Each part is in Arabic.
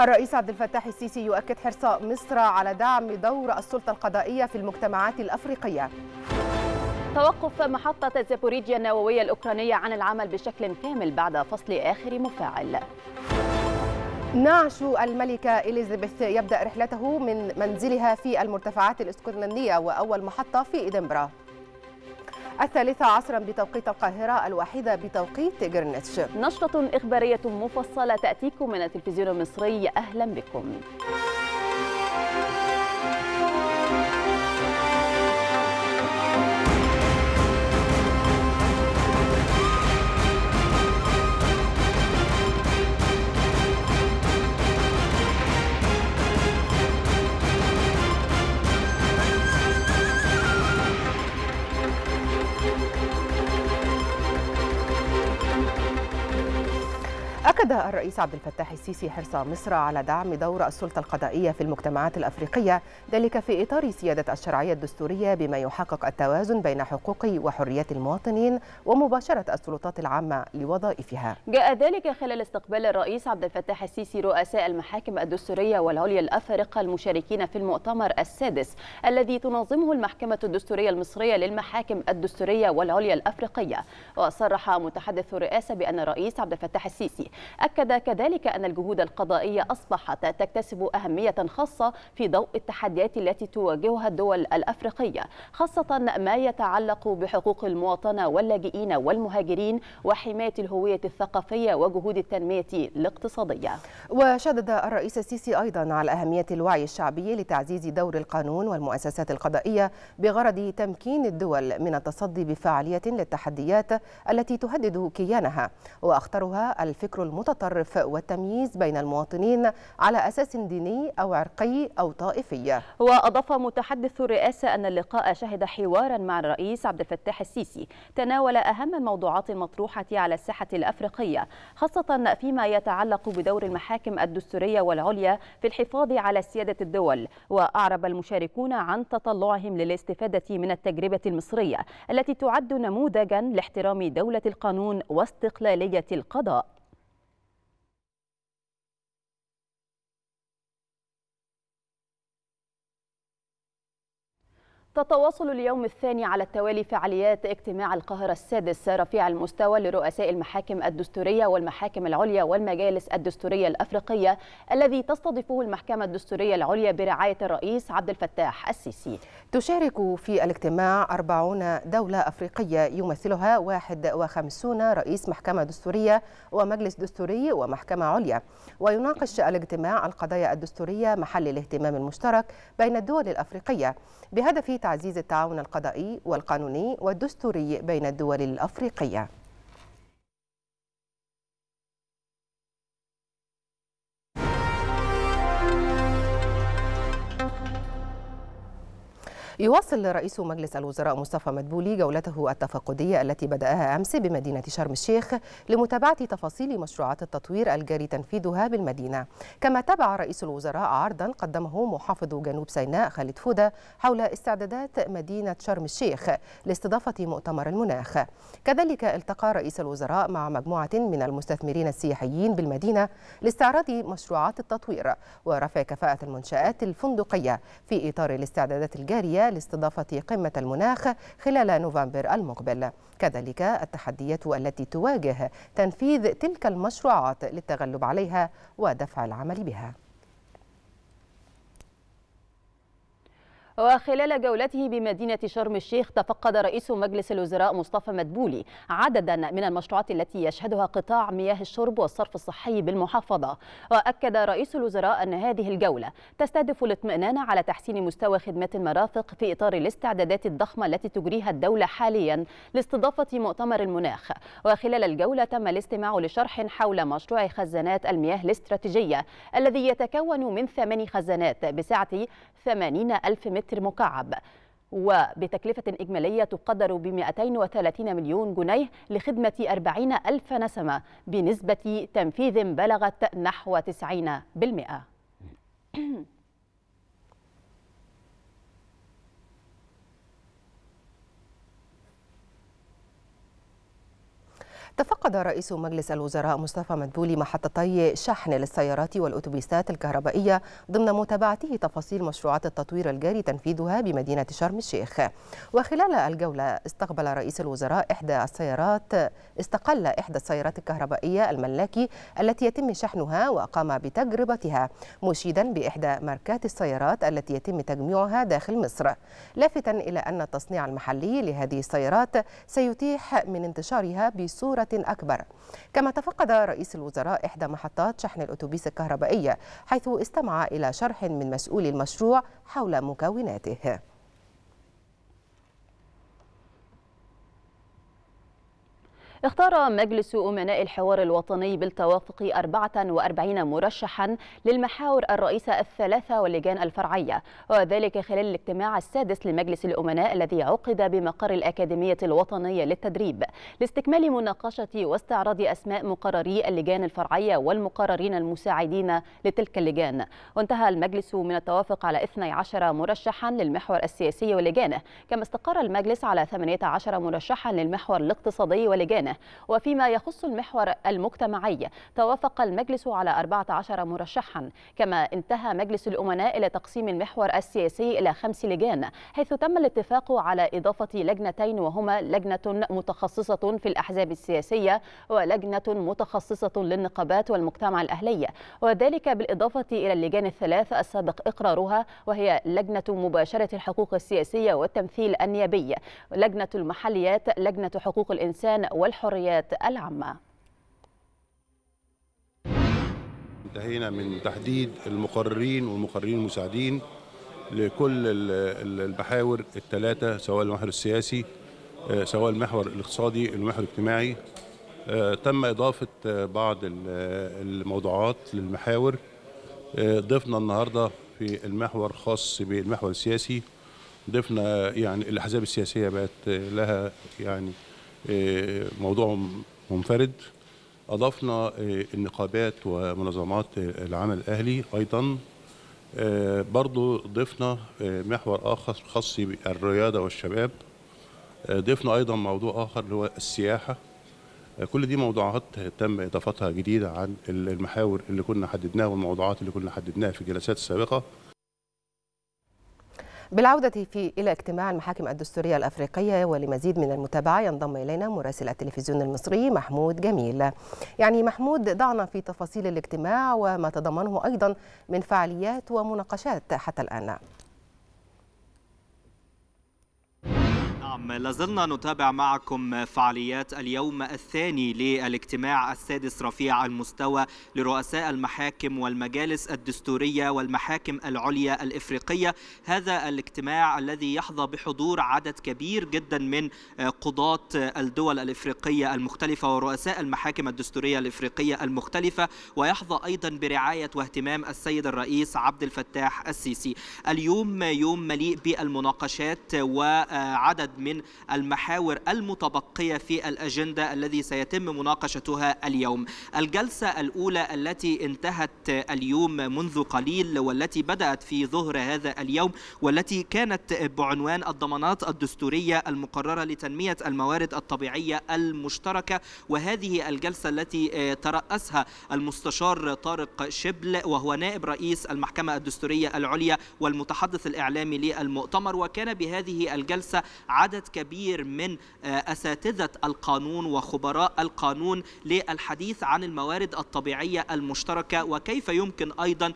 الرئيس عبد الفتاح السيسي يؤكد حرص مصر على دعم دور السلطة القضائية في المجتمعات الأفريقية توقف محطة زابوريجيا النووية الأوكرانية عن العمل بشكل كامل بعد فصل آخر مفاعل نعش الملكة إليزابيث يبدأ رحلته من منزلها في المرتفعات الاسكتلندية وأول محطة في إدنبرا الثالثة عصرا بتوقيت القاهرة الوحيدة بتوقيت جرينتش نشرة إخبارية مفصلة تأتيكم من التلفزيون المصري أهلا بكم أكد الرئيس عبد الفتاح السيسي حرص مصر على دعم دور السلطة القضائية في المجتمعات الأفريقية ذلك في إطار سيادة الشرعية الدستورية بما يحقق التوازن بين حقوق وحريات المواطنين ومباشرة السلطات العامة لوظائفها جاء ذلك خلال استقبال الرئيس عبد الفتاح السيسي رؤساء المحاكم الدستورية والعليا الأفارقة المشاركين في المؤتمر السادس الذي تنظمه المحكمة الدستورية المصرية للمحاكم الدستورية والعليا الأفريقية وصرح متحدث الرئاسة بأن الرئيس عبد الفتاح السيسي أكد كذلك أن الجهود القضائية أصبحت تكتسب أهمية خاصة في ضوء التحديات التي تواجهها الدول الأفريقية خاصة ما يتعلق بحقوق المواطنة واللاجئين والمهاجرين وحماية الهوية الثقافية وجهود التنمية الاقتصادية وشدد الرئيس السيسي أيضا على أهمية الوعي الشعبي لتعزيز دور القانون والمؤسسات القضائية بغرض تمكين الدول من التصدي بفعالية للتحديات التي تهدد كيانها وأخطرها الفكر المتطرف المتطرف والتمييز بين المواطنين على أساس ديني أو عرقي أو طائفي وأضاف متحدث الرئاسة أن اللقاء شهد حوارا مع الرئيس عبد الفتاح السيسي تناول أهم الموضوعات المطروحة على الساحة الأفريقية خاصة فيما يتعلق بدور المحاكم الدستورية والعليا في الحفاظ على سيادة الدول وأعرب المشاركون عن تطلعهم للاستفادة من التجربة المصرية التي تعد نموذجا لاحترام دولة القانون واستقلالية القضاء تتواصل اليوم الثاني على التوالي فعاليات اجتماع القاهرة السادس رفيع المستوى لرؤساء المحاكم الدستورية والمحاكم العليا والمجالس الدستورية الأفريقية الذي تستضيفه المحكمة الدستورية العليا برعاية الرئيس عبد الفتاح السيسي تشارك في الاجتماع 40 دولة أفريقية يمثلها 51 رئيس محكمة دستورية ومجلس دستوري ومحكمة عليا ويناقش الاجتماع القضايا الدستورية محل الاهتمام المشترك بين الدول الأفريقية بهدف تعزيز التعاون القضائي والقانوني والدستوري بين الدول الأفريقية يواصل رئيس مجلس الوزراء مصطفى مدبولي جولته التفقدية التي بدأها أمس بمدينة شرم الشيخ لمتابعة تفاصيل مشروعات التطوير الجاري تنفيذها بالمدينة كما تابع رئيس الوزراء عرضا قدمه محافظ جنوب سيناء خالد فودة حول استعدادات مدينة شرم الشيخ لاستضافة مؤتمر المناخ كذلك التقى رئيس الوزراء مع مجموعة من المستثمرين السياحيين بالمدينة لاستعراض مشروعات التطوير ورفع كفاءة المنشآت الفندقية في إطار الاستعدادات الجارية لاستضافة قمة المناخ خلال نوفمبر المقبل كذلك التحديات التي تواجه تنفيذ تلك المشروعات للتغلب عليها ودفع العمل بها وخلال جولته بمدينة شرم الشيخ تفقد رئيس مجلس الوزراء مصطفى مدبولي عددا من المشروعات التي يشهدها قطاع مياه الشرب والصرف الصحي بالمحافظة وأكد رئيس الوزراء أن هذه الجولة تستهدف الاطمئنان على تحسين مستوى خدمات المرافق في إطار الاستعدادات الضخمة التي تجريها الدولة حاليا لاستضافة مؤتمر المناخ وخلال الجولة تم الاستماع لشرح حول مشروع خزانات المياه الاستراتيجية الذي يتكون من ثماني خزانات بسعة 80 ألف متر متر مكعب وبتكلفة إجمالية تقدر ب 230 مليون جنيه لخدمة 40 ألف نسمة بنسبة تنفيذ بلغت نحو 90%. تفقد رئيس مجلس الوزراء مصطفى مدبولي محطتي شحن للسيارات والأتوبيسات الكهربائية ضمن متابعته تفاصيل مشروعات التطوير الجاري تنفيذها بمدينة شرم الشيخ وخلال الجولة استقبل رئيس الوزراء إحدى السيارات استقل إحدى السيارات الكهربائية الملاكي التي يتم شحنها وقام بتجربتها مشيدا بإحدى ماركات السيارات التي يتم تجميعها داخل مصر لافتا إلى أن التصنيع المحلي لهذه السيارات سيتيح من انتشارها بصورة أكبر كما تفقد رئيس الوزراء إحدى محطات شحن الأتوبيس الكهربائية حيث استمع إلى شرح من مسؤول المشروع حول مكوناته اختار مجلس أمناء الحوار الوطني بالتوافق 44 مرشحا للمحاور الرئيسة الثلاثة واللجان الفرعية وذلك خلال الاجتماع السادس لمجلس الأمناء الذي عقد بمقر الأكاديمية الوطنية للتدريب لاستكمال مناقشة واستعراض أسماء مقرري اللجان الفرعية والمقررين المساعدين لتلك اللجان وانتهى المجلس من التوافق على 12 مرشحا للمحور السياسي ولجانه كما استقر المجلس على 18 مرشحا للمحور الاقتصادي ولجانه السنة وفيما يخص المحور المجتمعي توافق المجلس على 14 مرشحا كما انتهى مجلس الأمناء إلى تقسيم المحور السياسي إلى خمس لجان حيث تم الاتفاق على إضافة لجنتين وهما لجنة متخصصة في الأحزاب السياسية ولجنة متخصصة للنقابات والمجتمع الأهلي وذلك بالإضافة إلى اللجان الثلاث السابق إقرارها وهي لجنة مباشرة الحقوق السياسية والتمثيل النيابي لجنة المحليات لجنة حقوق الإنسان والحقوق الحريات العامة انتهينا من تحديد المقررين والمقررين المساعدين لكل المحاور الثلاثة سواء المحور السياسي آه، سواء المحور الاقتصادي المحور الاجتماعي آه، تم إضافة آه، بعض الموضوعات للمحاور ضفنا النهارده في المحور خاص بالمحور السياسي ضفنا يعني الاحزاب السياسيه بقت لها يعني آه، موضوع منفرد أضفنا آه، النقابات ومنظمات العمل الأهلي أيضا آه، برضو ضفنا محور آخر خاص بالرياضة والشباب ضفنا أيضا موضوع آخر اللي هو السياحة كل دي موضوعات تم إضافتها جديدة عن المحاور اللي كنا حددناها والموضوعات اللي كنا حددناها في الجلسات السابقة بالعودة في إلى اجتماع المحاكم الدستورية الأفريقية ولمزيد من المتابعة ينضم إلينا مراسل التلفزيون المصري محمود جميل يعني محمود ضعنا في تفاصيل الاجتماع وما تضمنه أيضا من فعاليات ومناقشات حتى الآن نعم لازلنا نتابع معكم فعاليات اليوم الثاني للاجتماع السادس رفيع المستوى لرؤساء المحاكم والمجالس الدستورية والمحاكم العليا الإفريقية هذا الاجتماع الذي يحظى بحضور عدد كبير جدا من قضاة الدول الإفريقية المختلفة ورؤساء المحاكم الدستورية الإفريقية المختلفة ويحظى أيضا برعاية واهتمام السيد الرئيس عبد الفتاح السيسي اليوم يوم مليء بالمناقشات وعدد من المحاور المتبقية في الأجندة الذي سيتم مناقشتها اليوم الجلسة الأولى التي انتهت اليوم منذ قليل والتي بدأت في ظهر هذا اليوم والتي كانت بعنوان الضمانات الدستورية المقررة لتنمية الموارد الطبيعية المشتركة وهذه الجلسة التي ترأسها المستشار طارق شبل وهو نائب رئيس المحكمة الدستورية العليا والمتحدث الإعلامي للمؤتمر وكان بهذه الجلسة عدد عدد كبير من آه، أساتذة القانون وخبراء القانون للحديث عن الموارد الطبيعية المشتركة وكيف يمكن أيضا آه،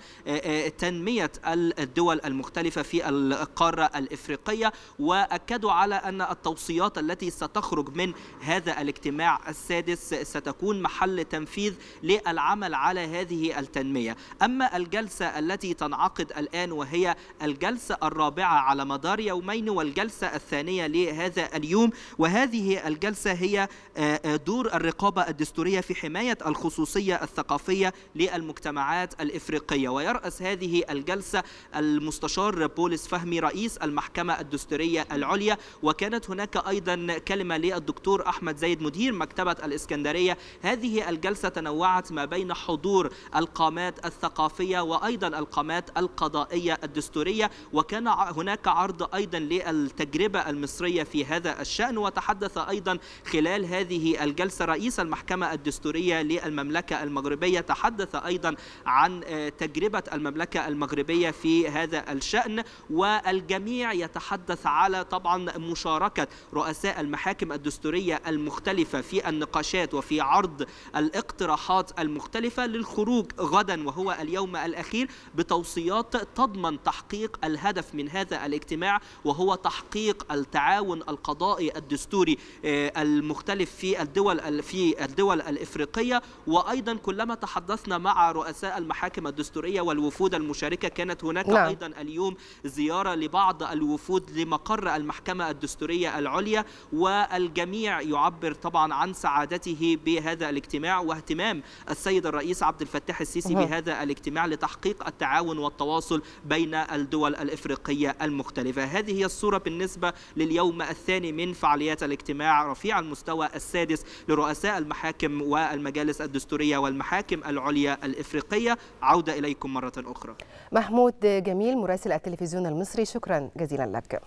آه، تنمية الدول المختلفة في القارة الإفريقية وأكدوا على أن التوصيات التي ستخرج من هذا الاجتماع السادس ستكون محل تنفيذ للعمل على هذه التنمية أما الجلسة التي تنعقد الآن وهي الجلسة الرابعة على مدار يومين والجلسة الثانية هذا اليوم وهذه الجلسة هي آه، آه، دور الرقابة الدستورية في حماية الخصوصية الثقافية للمجتمعات الإفريقية ويرأس هذه الجلسة المستشار بولس فهمي رئيس المحكمة الدستورية العليا وكانت هناك أيضا كلمة للدكتور أحمد زيد مدير مكتبة الإسكندرية هذه الجلسة تنوعت ما بين حضور القامات الثقافية وأيضا القامات القضائية الدستورية وكان هناك عرض أيضا للتجربة المصرية الدستورية في هذا الشأن وتحدث أيضا خلال هذه الجلسة رئيس المحكمة الدستورية للمملكة المغربية تحدث أيضا عن آه، تجربة المملكة المغربية في هذا الشأن والجميع يتحدث على طبعا مشاركة رؤساء المحاكم الدستورية المختلفة في النقاشات وفي عرض الاقتراحات المختلفة للخروج غدا وهو اليوم الأخير بتوصيات تضمن تحقيق الهدف من هذا الاجتماع وهو تحقيق التعاون التعاون القضائي الدستوري آه، المختلف في الدول في الدول الافريقيه وايضا كلما تحدثنا مع رؤساء المحاكم الدستوريه والوفود المشاركه كانت هناك لا. نعم. ايضا اليوم زياره لبعض الوفود لمقر المحكمه الدستوريه العليا والجميع يعبر طبعا عن سعادته بهذا الاجتماع واهتمام السيد الرئيس عبد الفتاح السيسي بهذا الاجتماع لتحقيق التعاون والتواصل بين الدول الافريقيه المختلفه هذه هي الصوره بالنسبه لليوم اليوم الثاني من فعاليات الاجتماع رفيع المستوى السادس لرؤساء المحاكم والمجالس الدستورية والمحاكم العليا الإفريقية عودة إليكم مرة أخرى محمود جميل مراسل التلفزيون المصري شكرا جزيلا لك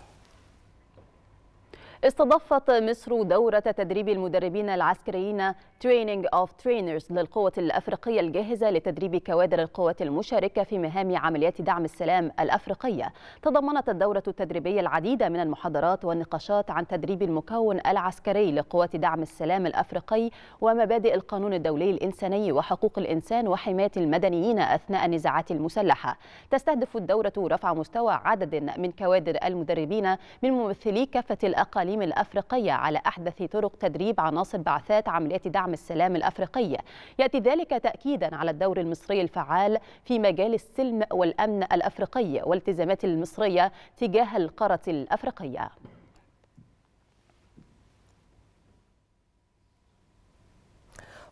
استضافت مصر دورة تدريب المدربين العسكريين Training of Trainers للقوة الأفريقية الجاهزة لتدريب كوادر القوات المشاركة في مهام عمليات دعم السلام الأفريقية تضمنت الدورة التدريبية العديد من المحاضرات والنقاشات عن تدريب المكون العسكري لقوات دعم السلام الأفريقي ومبادئ القانون الدولي الإنساني وحقوق الإنسان وحماية المدنيين أثناء النزاعات المسلحة تستهدف الدورة رفع مستوى عدد من كوادر المدربين من ممثلي كافة الأقاليم التعليم الأفريقية على أحدث طرق تدريب عناصر بعثات عمليات دعم السلام الأفريقية يأتي ذلك تأكيدا على الدور المصري الفعال في مجال السلم والأمن الأفريقي والتزامات المصرية تجاه القارة الأفريقية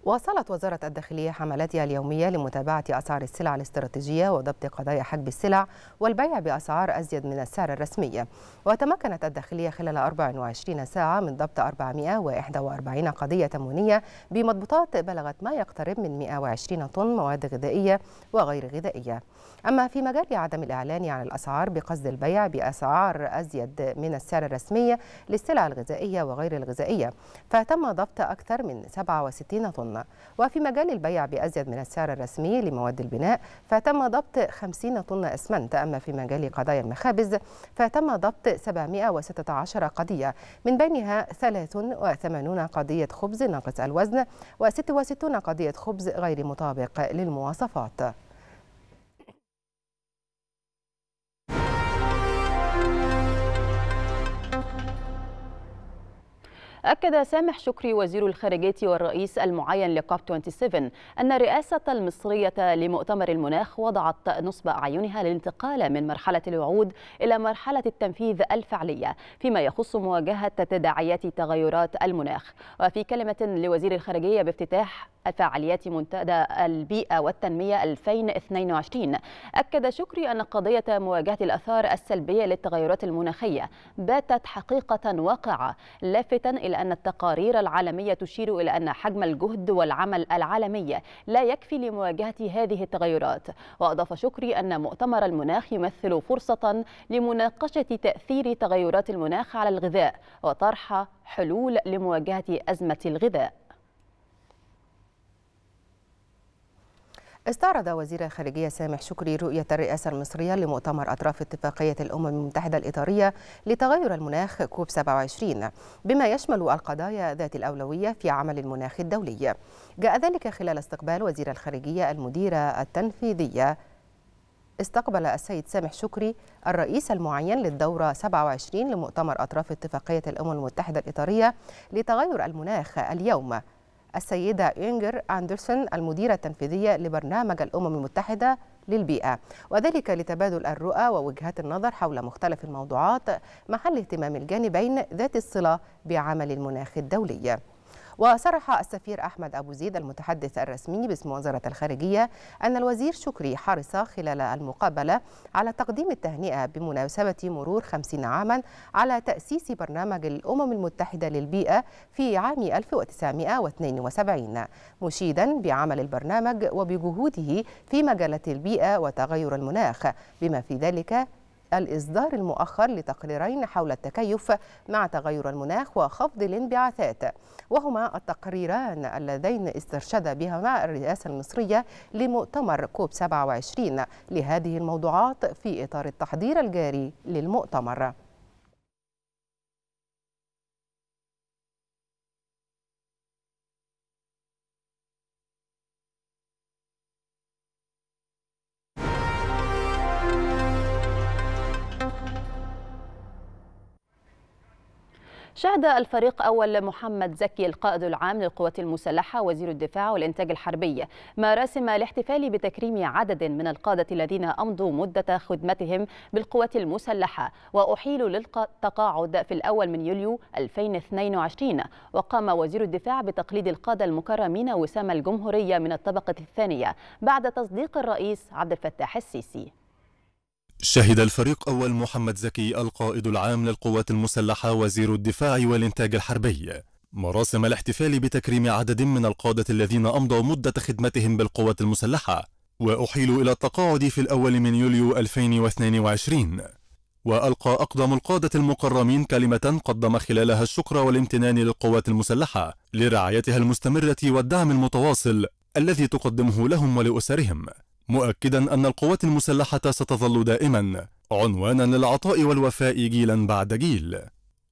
واصلت وزارة الداخلية حملاتها اليومية لمتابعة أسعار السلع الاستراتيجية وضبط قضايا حجب السلع والبيع بأسعار أزيد من السعر الرسمي وتمكنت الداخلية خلال 24 ساعة من ضبط 441 قضية تموينية بمضبوطات بلغت ما يقترب من 120 طن مواد غذائية وغير غذائية أما في مجال عدم الإعلان عن الأسعار بقصد البيع بأسعار أزيد من السعر الرسمي للسلع الغذائية وغير الغذائية فتم ضبط أكثر من 67 طن وفي مجال البيع بأزيد من السعر الرسمي لمواد البناء فتم ضبط 50 طن أسمنت أما في مجال قضايا المخابز فتم ضبط 716 قضية من بينها 83 قضية خبز ناقص الوزن و66 قضية خبز غير مطابق للمواصفات أكد سامح شكري وزير الخارجية والرئيس المعين لكوب 27 أن الرئاسة المصرية لمؤتمر المناخ وضعت نصب أعينها للانتقال من مرحلة الوعود إلى مرحلة التنفيذ الفعلية فيما يخص مواجهة تداعيات تغيرات المناخ وفي كلمة لوزير الخارجية بافتتاح فعاليات منتدى البيئة والتنمية 2022 أكد شكري أن قضية مواجهة الأثار السلبية للتغيرات المناخية باتت حقيقة واقعة لافتا إلى إلى أن التقارير العالمية تشير إلى أن حجم الجهد والعمل العالمي لا يكفي لمواجهة هذه التغيرات وأضاف شكري أن مؤتمر المناخ يمثل فرصة لمناقشة تأثير تغيرات المناخ على الغذاء وطرح حلول لمواجهة أزمة الغذاء استعرض وزير الخارجية سامح شكري رؤية الرئاسة المصرية لمؤتمر أطراف اتفاقية الأمم المتحدة الإطارية لتغير المناخ كوب 27 بما يشمل القضايا ذات الأولوية في عمل المناخ الدولي جاء ذلك خلال استقبال وزير الخارجية المديرة التنفيذية استقبل السيد سامح شكري الرئيس المعين للدورة 27 لمؤتمر أطراف اتفاقية الأمم المتحدة الإطارية لتغير المناخ اليوم السيدة إنجر أندرسون المديرة التنفيذية لبرنامج الأمم المتحدة للبيئة وذلك لتبادل الرؤى ووجهات النظر حول مختلف الموضوعات محل اهتمام الجانبين ذات الصلة بعمل المناخ الدولي وصرح السفير أحمد أبو زيد المتحدث الرسمي باسم وزارة الخارجية أن الوزير شكري حرص خلال المقابلة على تقديم التهنئة بمناسبة مرور 50 عاما على تأسيس برنامج الأمم المتحدة للبيئة في عام 1972 مشيدا بعمل البرنامج وبجهوده في مجالات البيئة وتغير المناخ بما في ذلك الإصدار المؤخر لتقريرين حول التكيف مع تغير المناخ وخفض الانبعاثات وهما التقريران اللذين استرشد بهما الرئاسة المصرية لمؤتمر كوب 27 لهذه الموضوعات في إطار التحضير الجاري للمؤتمر شهد الفريق أول محمد زكي القائد العام للقوات المسلحة وزير الدفاع والإنتاج الحربي مراسم الاحتفال بتكريم عدد من القادة الذين أمضوا مدة خدمتهم بالقوات المسلحة وأحيلوا للتقاعد في الأول من يوليو 2022 وقام وزير الدفاع بتقليد القادة المكرمين وسام الجمهورية من الطبقة الثانية بعد تصديق الرئيس عبد الفتاح السيسي شهد الفريق أول محمد زكي القائد العام للقوات المسلحة وزير الدفاع والإنتاج الحربي مراسم الاحتفال بتكريم عدد من القادة الذين أمضوا مدة خدمتهم بالقوات المسلحة وأحيلوا إلى التقاعد في الأول من يوليو 2022 وألقى أقدم القادة المكرمين كلمة قدم خلالها الشكر والامتنان للقوات المسلحة لرعايتها المستمرة والدعم المتواصل الذي تقدمه لهم ولأسرهم مؤكدا أن القوات المسلحة ستظل دائما عنوانا للعطاء والوفاء جيلا بعد جيل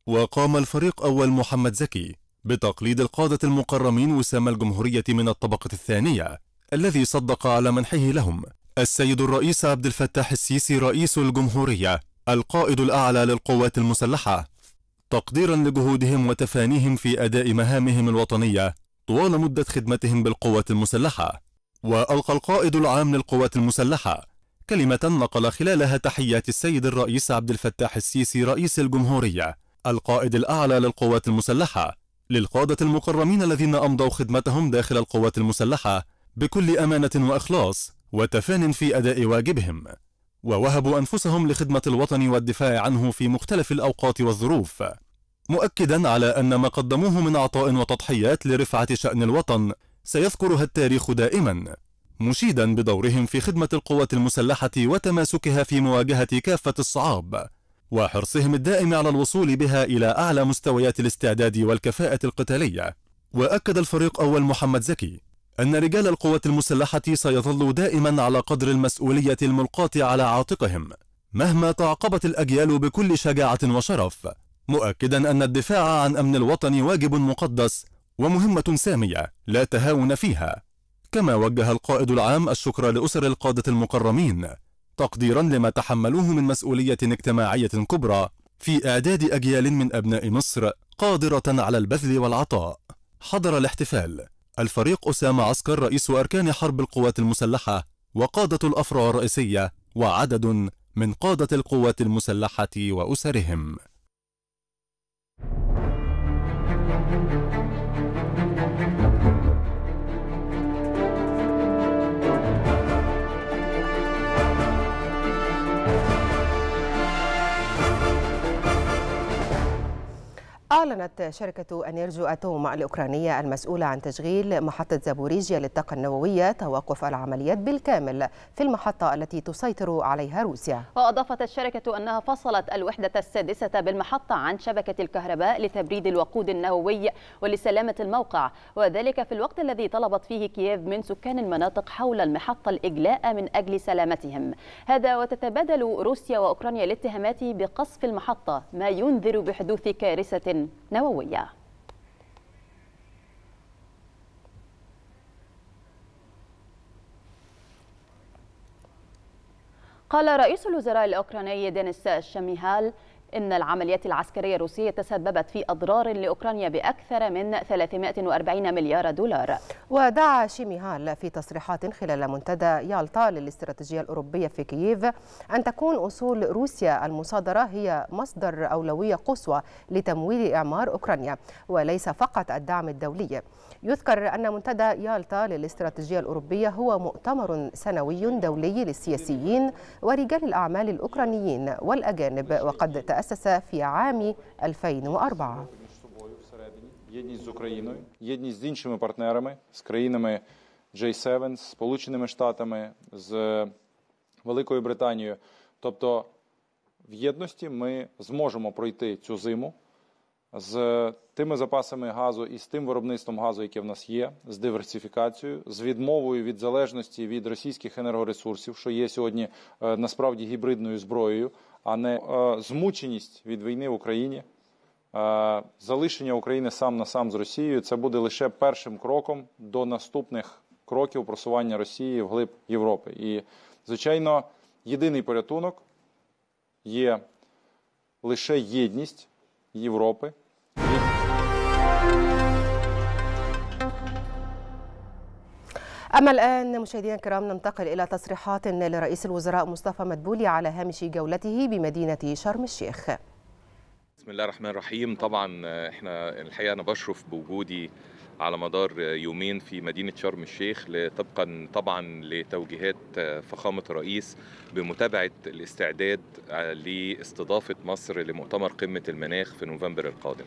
وقام الفريق أول محمد زكي بتقليد القادة المقرمين وسام الجمهورية من الطبقة الثانية الذي صدق على منحه لهم السيد الرئيس عبد الفتاح السيسي رئيس الجمهورية القائد الأعلى للقوات المسلحة تقديرا لجهودهم وتفانيهم في أداء مهامهم الوطنية طوال مدة خدمتهم بالقوات المسلحة وألقى القائد العام للقوات المسلحة كلمة نقل خلالها تحيات السيد الرئيس عبد الفتاح السيسي رئيس الجمهورية القائد الأعلى للقوات المسلحة للقادة المكرمين الذين أمضوا خدمتهم داخل القوات المسلحة بكل أمانة وإخلاص وتفان في أداء واجبهم ووهبوا أنفسهم لخدمة الوطن والدفاع عنه في مختلف الأوقات والظروف مؤكدا على أن ما قدموه من عطاء وتضحيات لرفعة شأن الوطن سيذكرها التاريخ دائما مشيدا بدورهم في خدمة القوات المسلحة وتماسكها في مواجهة كافة الصعاب وحرصهم الدائم على الوصول بها إلى أعلى مستويات الاستعداد والكفاءة القتالية وأكد الفريق أول محمد زكي أن رجال القوات المسلحة سيظلوا دائما على قدر المسؤولية الملقاة على عاتقهم مهما تعقبت الأجيال بكل شجاعة وشرف مؤكدا أن الدفاع عن أمن الوطن واجب مقدس ومهمة سامية لا تهاون فيها كما وجه القائد العام الشكر لأسر القادة المكرمين تقديرا لما تحملوه من مسؤولية اجتماعية كبرى في إعداد أجيال من أبناء مصر قادرة على البذل والعطاء حضر الاحتفال الفريق أسامة عسكر رئيس أركان حرب القوات المسلحة وقادة الأفرع الرئيسية وعدد من قادة القوات المسلحة وأسرهم أعلنت شركة أنيرجو أتوم الأوكرانية المسؤولة عن تشغيل محطة زابوريجيا للطاقة النووية توقف العمليات بالكامل في المحطة التي تسيطر عليها روسيا وأضافت الشركة أنها فصلت الوحدة السادسة بالمحطة عن شبكة الكهرباء لتبريد الوقود النووي ولسلامة الموقع وذلك في الوقت الذي طلبت فيه كييف من سكان المناطق حول المحطة الإجلاء من أجل سلامتهم هذا وتتبادل روسيا وأوكرانيا الاتهامات بقصف المحطة ما ينذر بحدوث كارثة نووية قال رئيس الوزراء الأوكراني دينيس شميهال إن العمليات العسكرية الروسية تسببت في أضرار لأوكرانيا بأكثر من 340 مليار دولار ودعا شيميهال في تصريحات خلال منتدى يالطا للاستراتيجية الأوروبية في كييف أن تكون أصول روسيا المصادرة هي مصدر أولوية قصوى لتمويل إعمار أوكرانيا وليس فقط الدعم الدولي يذكر أن منتدى يالتا للاستراتيجية الأوروبية هو مؤتمر سنوي دولي للسياسيين ورجال الأعمال الأوكرانيين والأجانب وقد تأسس في عام 2004 Єдність з Україною, єдність з іншими партнерами, з країнами J7, з Сполученими Штатами, з Великою Британією. Тобто в єдності ми зможемо пройти цю зиму з тими запасами газу і з тим виробництвом газу, яке в нас є, з диверсифікацією, з відмовою від залежності від російських енергоресурсів, що є сьогодні е, насправді гібридною зброєю, а не е, змученість від війни в Україні. Е, залишення України сам на сам з Росією це буде лише першим кроком до наступних кроків просування Росії вглиб Європи. І, звичайно, єдиний порятунок є лише єдність Європи. أما الآن مشاهدينا الكرام ننتقل إلى تصريحات لرئيس الوزراء مصطفى مدبولي على هامش جولته بمدينة شرم الشيخ بسم الله الرحمن الرحيم طبعا احنا الحقيقه انا بشرف بوجودي على مدار يومين في مدينة شرم الشيخ طبقا طبعا لتوجيهات فخامة الرئيس بمتابعة الاستعداد لاستضافة مصر لمؤتمر قمة المناخ في نوفمبر القادم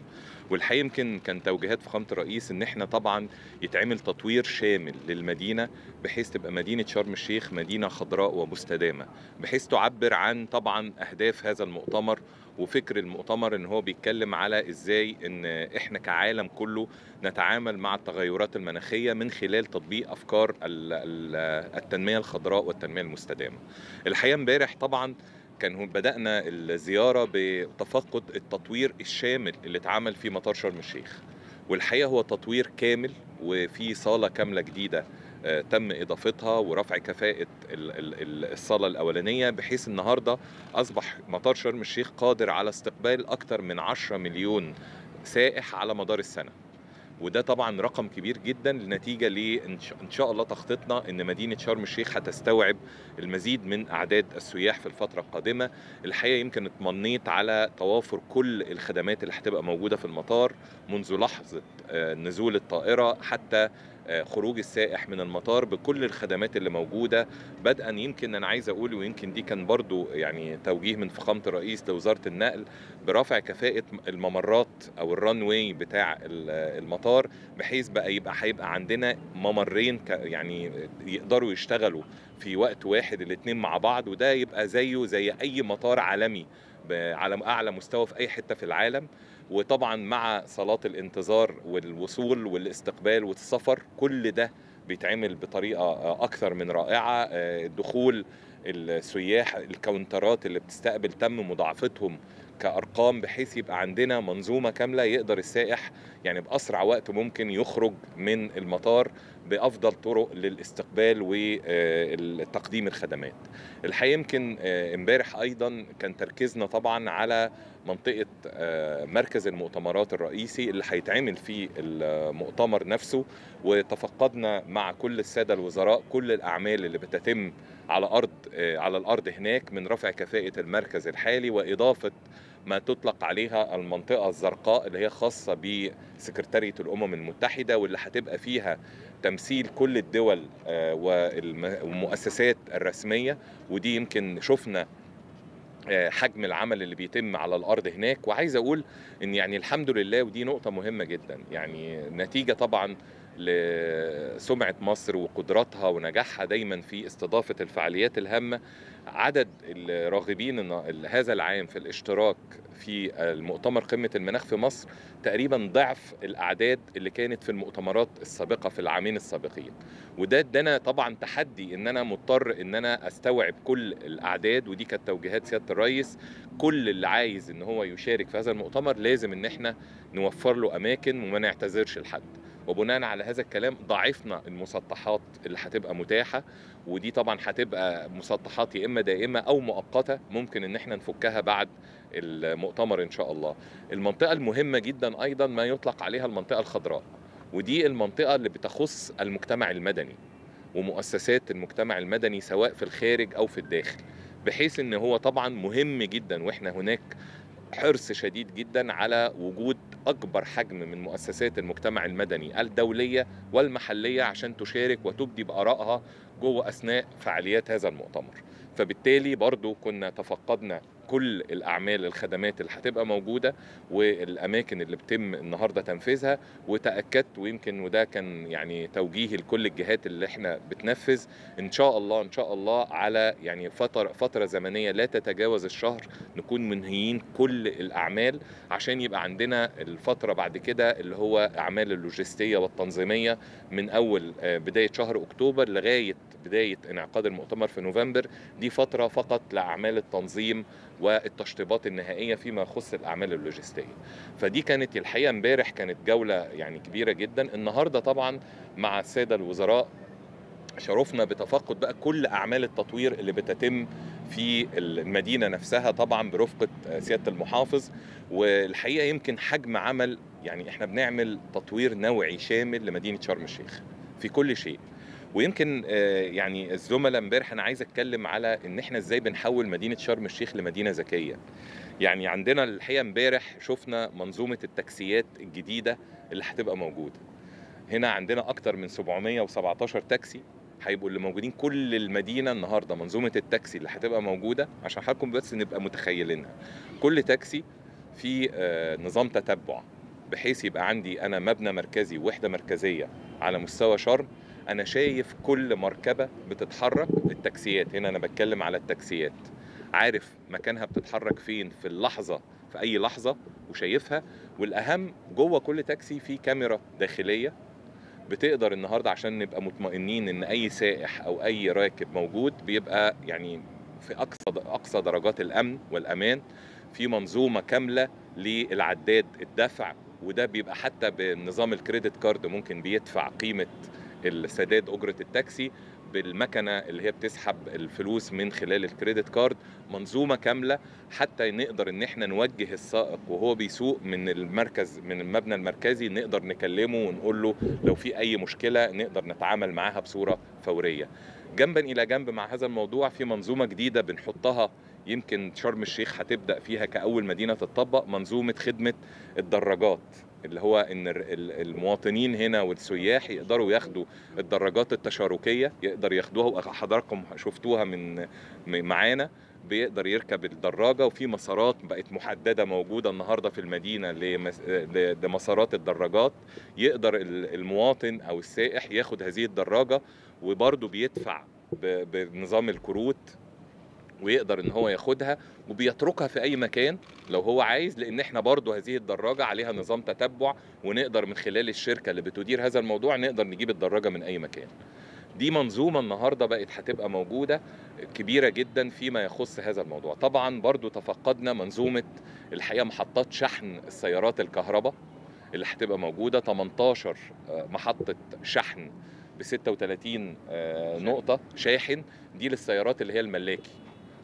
والحقيقة يمكن كان توجيهات فخامة الرئيس ان احنا طبعا يتعمل تطوير شامل للمدينة بحيث تبقى مدينة شرم الشيخ مدينة خضراء ومستدامة بحيث تعبر عن طبعا أهداف هذا المؤتمر وفكر المؤتمر ان هو بيتكلم على ازاي ان احنا كعالم كله نتعامل مع التغيرات المناخيه من خلال تطبيق افكار التنميه الخضراء والتنميه المستدامه. الحقيقه امبارح طبعا كان بدأنا الزيارة بتفقد التطوير الشامل اللي اتعمل في مطار شرم الشيخ والحقيقة هو تطوير كامل وفي صالة كاملة جديدة آه، تم اضافتها ورفع كفاءه الصاله الاولانيه بحيث النهارده اصبح مطار شرم الشيخ قادر على استقبال اكثر من 10 مليون سائح على مدار السنه وده طبعا رقم كبير جدا نتيجه لان شاء الله تخطيطنا ان مدينه شرم الشيخ هتستوعب المزيد من اعداد السياح في الفتره القادمه الحقيقه يمكن اتمنيت على توافر كل الخدمات اللي هتبقى موجوده في المطار منذ لحظه آه، نزول الطائره حتى خروج السائح من المطار بكل الخدمات اللي موجوده بدءا يمكن انا عايز اقول ويمكن دي كان برضو يعني توجيه من فخامه الرئيس لوزاره النقل برفع كفاءه الممرات او الران واي بتاع المطار بحيث بقى يبقى هيبقى عندنا ممرين يعني يقدروا يشتغلوا في وقت واحد الاثنين مع بعض وده يبقى زيه زي اي مطار عالمي على اعلى مستوى في اي حته في العالم وطبعا مع صلاه الانتظار والوصول والاستقبال والسفر كل ده بيتعمل بطريقه آه، اكثر من رائعه آه، دخول السياح الكاونترات اللي بتستقبل تم مضاعفتهم كارقام بحيث يبقى عندنا منظومه كامله يقدر السائح يعني باسرع وقت ممكن يخرج من المطار بافضل طرق للاستقبال وتقديم الخدمات الحقيقه يمكن آه، امبارح ايضا كان تركيزنا طبعا على منطقه آه، مركز المؤتمرات الرئيسي اللي هيتعمل فيه المؤتمر نفسه وتفقدنا مع كل الساده الوزراء كل الاعمال اللي بتتم على ارض آه، على الارض هناك من رفع كفاءه المركز الحالي واضافه ما تطلق عليها المنطقة الزرقاء اللي هي خاصة بسكرتارية الأمم المتحدة واللي هتبقى فيها تمثيل كل الدول آه، والمؤسسات الرسميه ودي يمكن شفنا آه، حجم العمل اللي بيتم على الارض هناك وعايز اقول ان يعني الحمد لله ودي نقطه مهمه جدا يعني نتيجه طبعا لسمعه مصر وقدراتها ونجاحها دايما في استضافه الفعاليات الهامه عدد الراغبين هذا العام في الاشتراك في المؤتمر قمه المناخ في مصر تقريبا ضعف الاعداد اللي كانت في المؤتمرات السابقه في العامين السابقين وده ادانا طبعا تحدي ان انا مضطر ان انا استوعب كل الاعداد ودي كانت توجيهات سياده الرئيس كل اللي عايز ان هو يشارك في هذا المؤتمر لازم ان احنا نوفر له اماكن وما نعتذرش لحد وبناء على هذا الكلام ضعفنا المسطحات اللي هتبقى متاحه ودي طبعا هتبقى مسطحات يا اما دائمه او مؤقته ممكن ان احنا نفكها بعد المؤتمر ان شاء الله المنطقه المهمه جدا ايضا ما يطلق عليها المنطقه الخضراء ودي المنطقه اللي بتخص المجتمع المدني ومؤسسات المجتمع المدني سواء في الخارج او في الداخل بحيث ان هو طبعا مهم جدا واحنا هناك حرص شديد جدا على وجود اكبر حجم من مؤسسات المجتمع المدني الدوليه والمحليه عشان تشارك وتبدي بارائها جوه اثناء فعاليات هذا المؤتمر فبالتالي برضو كنا تفقدنا كل الاعمال الخدمات اللي هتبقى موجوده والاماكن اللي بتم النهارده تنفيذها وتاكدت ويمكن وده كان يعني توجيه لكل الجهات اللي احنا بتنفذ ان شاء الله ان شاء الله على يعني فتره فتره زمنيه لا تتجاوز الشهر نكون منهيين كل الاعمال عشان يبقى عندنا الفتره بعد كده اللي هو اعمال اللوجستيه والتنظيميه من اول آه، بدايه شهر اكتوبر لغايه بدايه انعقاد المؤتمر في نوفمبر دي فتره فقط لاعمال التنظيم والتشطيبات النهائيه فيما يخص الاعمال اللوجستيه فدي كانت الحقيقه امبارح كانت جوله يعني كبيره جدا النهارده طبعا مع الساده الوزراء شرفنا بتفقد بقى كل اعمال التطوير اللي بتتم في المدينه نفسها طبعا برفقه سياده المحافظ والحقيقه يمكن حجم عمل يعني احنا بنعمل تطوير نوعي شامل لمدينه شرم الشيخ في كل شيء ويمكن آه، يعني الزملاء امبارح انا عايز اتكلم على ان احنا ازاي بنحول مدينه شرم الشيخ لمدينه ذكيه يعني عندنا الحقيقه امبارح شفنا منظومه التاكسيات الجديده اللي هتبقى موجوده هنا عندنا اكتر من 717 تاكسي هيبقوا اللي موجودين كل المدينه النهارده منظومه التاكسي اللي هتبقى موجوده عشان حضراتكم بس نبقى متخيلينها كل تاكسي في آه، نظام تتبع بحيث يبقى عندي انا مبنى مركزي ووحده مركزيه على مستوى شرم انا شايف كل مركبه بتتحرك التاكسيات هنا انا بتكلم على التاكسيات عارف مكانها بتتحرك فين في اللحظه في اي لحظه وشايفها والاهم جوه كل تاكسي في كاميرا داخليه بتقدر النهارده عشان نبقى مطمئنين ان اي سائح او اي راكب موجود بيبقى يعني في اقصى اقصى درجات الامن والامان في منظومه كامله للعداد الدفع وده بيبقى حتى بنظام الكريدت كارد ممكن بيدفع قيمه السداد اجره التاكسي بالمكنه اللي هي بتسحب الفلوس من خلال الكريدت كارد منظومه كامله حتى نقدر ان احنا نوجه السائق وهو بيسوق من المركز من المبنى المركزي نقدر نكلمه ونقول له لو في اي مشكله نقدر نتعامل معاها بصوره فوريه جنبا الى جنب مع هذا الموضوع في منظومه جديده بنحطها يمكن شرم الشيخ هتبدا فيها كاول مدينه تطبق منظومه خدمه الدراجات اللي هو ان المواطنين هنا والسياح يقدروا ياخدوا الدراجات التشاركيه يقدر ياخدوها وحضراتكم شفتوها من معانا بيقدر يركب الدراجة وفي مسارات بقت محددة موجودة النهاردة في المدينة لمسارات الدراجات يقدر المواطن أو السائح ياخد هذه الدراجة وبرده بيدفع بنظام الكروت ويقدر ان هو ياخدها وبيتركها في اي مكان لو هو عايز لان احنا برضو هذه الدراجه عليها نظام تتبع ونقدر من خلال الشركه اللي بتدير هذا الموضوع نقدر نجيب الدراجه من اي مكان دي منظومه النهارده بقت هتبقى موجوده كبيره جدا فيما يخص هذا الموضوع طبعا برضو تفقدنا منظومه الحقيقه محطات شحن السيارات الكهرباء اللي هتبقى موجوده 18 آه، محطه شحن ب 36 آه، نقطه شاحن دي للسيارات اللي هي الملاكي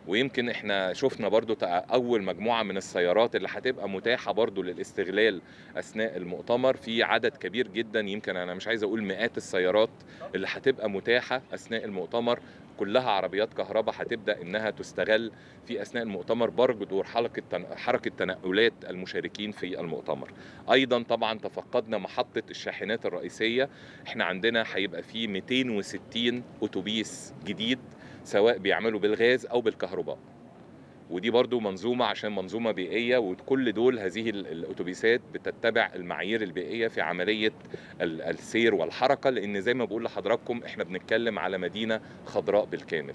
ويمكن احنا شفنا برضو اول مجموعه من السيارات اللي هتبقى متاحه برضو للاستغلال اثناء المؤتمر في عدد كبير جدا يمكن انا مش عايز اقول مئات السيارات اللي هتبقى متاحه اثناء المؤتمر كلها عربيات كهرباء هتبدا انها تستغل في اثناء المؤتمر دور حركه حركه تنقلات المشاركين في المؤتمر ايضا طبعا تفقدنا محطه الشاحنات الرئيسيه احنا عندنا هيبقى في 260 اتوبيس جديد سواء بيعملوا بالغاز او بالكهرباء ودي برضو منظومة عشان منظومة بيئية وكل دول هذه الأتوبيسات بتتبع المعايير البيئية في عملية السير والحركة لأن زي ما بقول لحضراتكم إحنا بنتكلم على مدينة خضراء بالكامل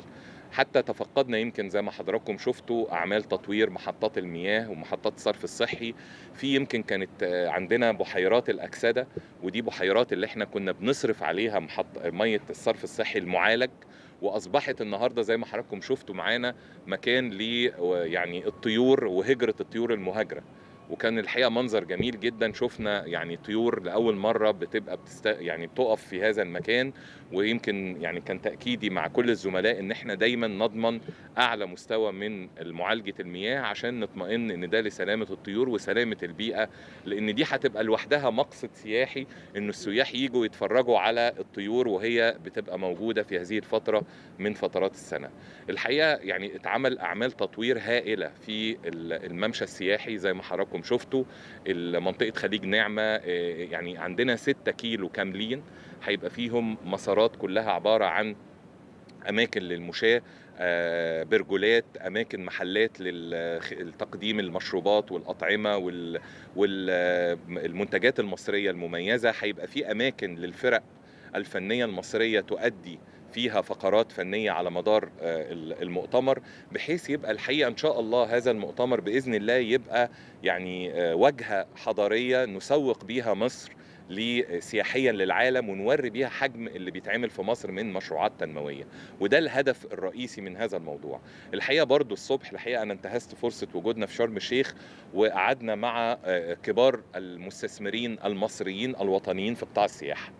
حتى تفقدنا يمكن زي ما حضراتكم شفتوا اعمال تطوير محطات المياه ومحطات الصرف الصحي في يمكن كانت عندنا بحيرات الاكسده ودي بحيرات اللي احنا كنا بنصرف عليها محط ميه الصرف الصحي المعالج واصبحت النهارده زي ما حضراتكم شفتوا معانا مكان ل يعني الطيور وهجره الطيور المهاجره وكان الحقيقه منظر جميل جدا شفنا يعني طيور لاول مره بتبقى بتست يعني بتقف في هذا المكان ويمكن يعني كان تاكيدي مع كل الزملاء ان احنا دايما نضمن اعلى مستوى من معالجه المياه عشان نطمئن ان ده لسلامه الطيور وسلامه البيئه لان دي هتبقى لوحدها مقصد سياحي ان السياح يجوا يتفرجوا على الطيور وهي بتبقى موجوده في هذه الفتره من فترات السنه. الحقيقه يعني اتعمل اعمال تطوير هائله في الممشى السياحي زي ما حضرتك حضراتكم شفتوا منطقه خليج نعمه آه، يعني عندنا 6 كيلو كاملين هيبقى فيهم مسارات كلها عباره عن اماكن للمشاه آه، برجولات اماكن محلات لتقديم المشروبات والاطعمه والمنتجات آه، المصريه المميزه هيبقى في اماكن للفرق الفنيه المصريه تؤدي فيها فقرات فنيه على مدار آه، المؤتمر بحيث يبقى الحقيقه ان شاء الله هذا المؤتمر باذن الله يبقى يعني آه، واجهه حضاريه نسوق بيها مصر سياحيا للعالم ونوري بيها حجم اللي بيتعمل في مصر من مشروعات تنمويه وده الهدف الرئيسي من هذا الموضوع الحقيقه برضو الصبح الحقيقه انا انتهزت فرصه وجودنا في شرم الشيخ وقعدنا مع آه، كبار المستثمرين المصريين الوطنيين في قطاع السياحه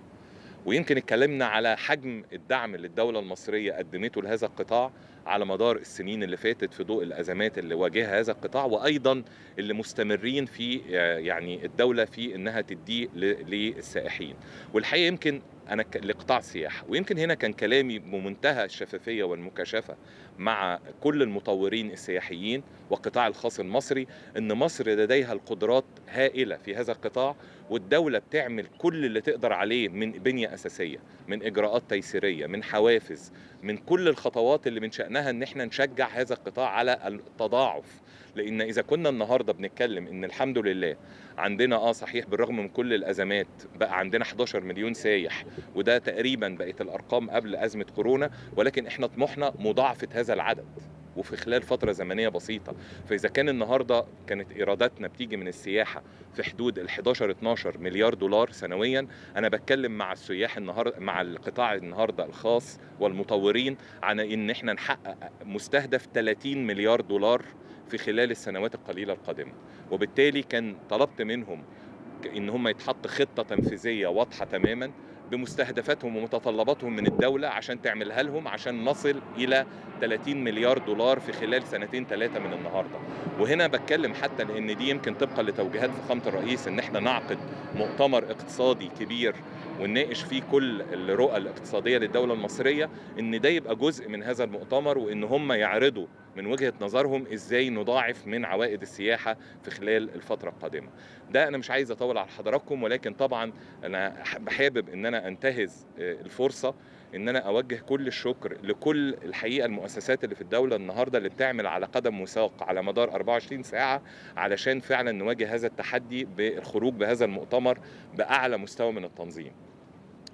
ويمكن اتكلمنا على حجم الدعم اللي الدولة المصرية قدمته لهذا القطاع على مدار السنين اللي فاتت في ضوء الأزمات اللي واجهها هذا القطاع وأيضا اللي مستمرين في آه، يعني الدولة في إنها تديه للسائحين والحقيقة يمكن انا لقطاع السياحه ويمكن هنا كان كلامي بمنتهى الشفافيه والمكاشفه مع كل المطورين السياحيين والقطاع الخاص المصري ان مصر لديها القدرات هائله في هذا القطاع والدوله بتعمل كل اللي تقدر عليه من بنيه اساسيه من اجراءات تيسيريه من حوافز من كل الخطوات اللي من شانها ان احنا نشجع هذا القطاع على التضاعف لان اذا كنا النهارده بنتكلم ان الحمد لله عندنا اه صحيح بالرغم من كل الازمات بقى عندنا 11 مليون سايح وده تقريبا بقت الارقام قبل ازمه كورونا ولكن احنا طموحنا مضاعفه هذا العدد وفي خلال فترة زمنية بسيطة فإذا كان النهاردة كانت إيراداتنا بتيجي من السياحة في حدود ال 11 12 مليار دولار سنويا أنا بتكلم مع السياح النهاردة مع القطاع النهاردة الخاص والمطورين عن إن إحنا نحقق مستهدف 30 مليار دولار في خلال السنوات القليله القادمه وبالتالي كان طلبت منهم ان هم يتحط خطه تنفيذيه واضحه تماما بمستهدفاتهم ومتطلباتهم من الدولة عشان تعملها لهم عشان نصل إلى 30 مليار دولار في خلال سنتين ثلاثة من النهاردة وهنا بتكلم حتى لأن دي يمكن طبقا لتوجيهات فخامة الرئيس إن احنا نعقد مؤتمر اقتصادي كبير ونناقش فيه كل الرؤى الاقتصادية للدولة المصرية إن ده يبقى جزء من هذا المؤتمر وإن هم يعرضوا من وجهه نظرهم ازاي نضاعف من عوائد السياحه في خلال الفتره القادمه ده انا مش عايز اطول على حضراتكم ولكن طبعا انا حابب ان انا انتهز آه، الفرصه ان انا اوجه كل الشكر لكل الحقيقه المؤسسات اللي في الدوله النهارده اللي بتعمل على قدم وساق على مدار 24 ساعه علشان فعلا نواجه هذا التحدي بالخروج بهذا المؤتمر باعلى مستوى من التنظيم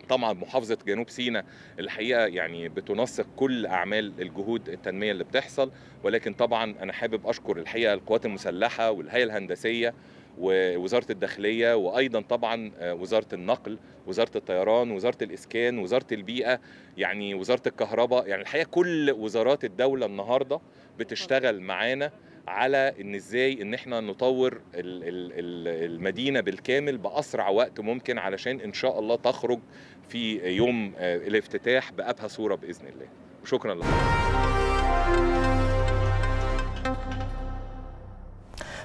طبعا محافظه جنوب سيناء الحقيقه يعني بتنسق كل اعمال الجهود التنميه اللي بتحصل ولكن طبعا انا حابب اشكر الحقيقه القوات المسلحه والهيئه الهندسيه ووزاره الداخليه وايضا طبعا آه، وزاره النقل وزاره الطيران وزاره الاسكان وزاره البيئه يعني وزاره الكهرباء يعني الحقيقه كل وزارات الدوله النهارده بتشتغل معانا على ان ازاي ان احنا نطور المدينه بالكامل باسرع وقت ممكن علشان ان شاء الله تخرج في يوم آه، الافتتاح بابهى صوره باذن الله وشكرا لكم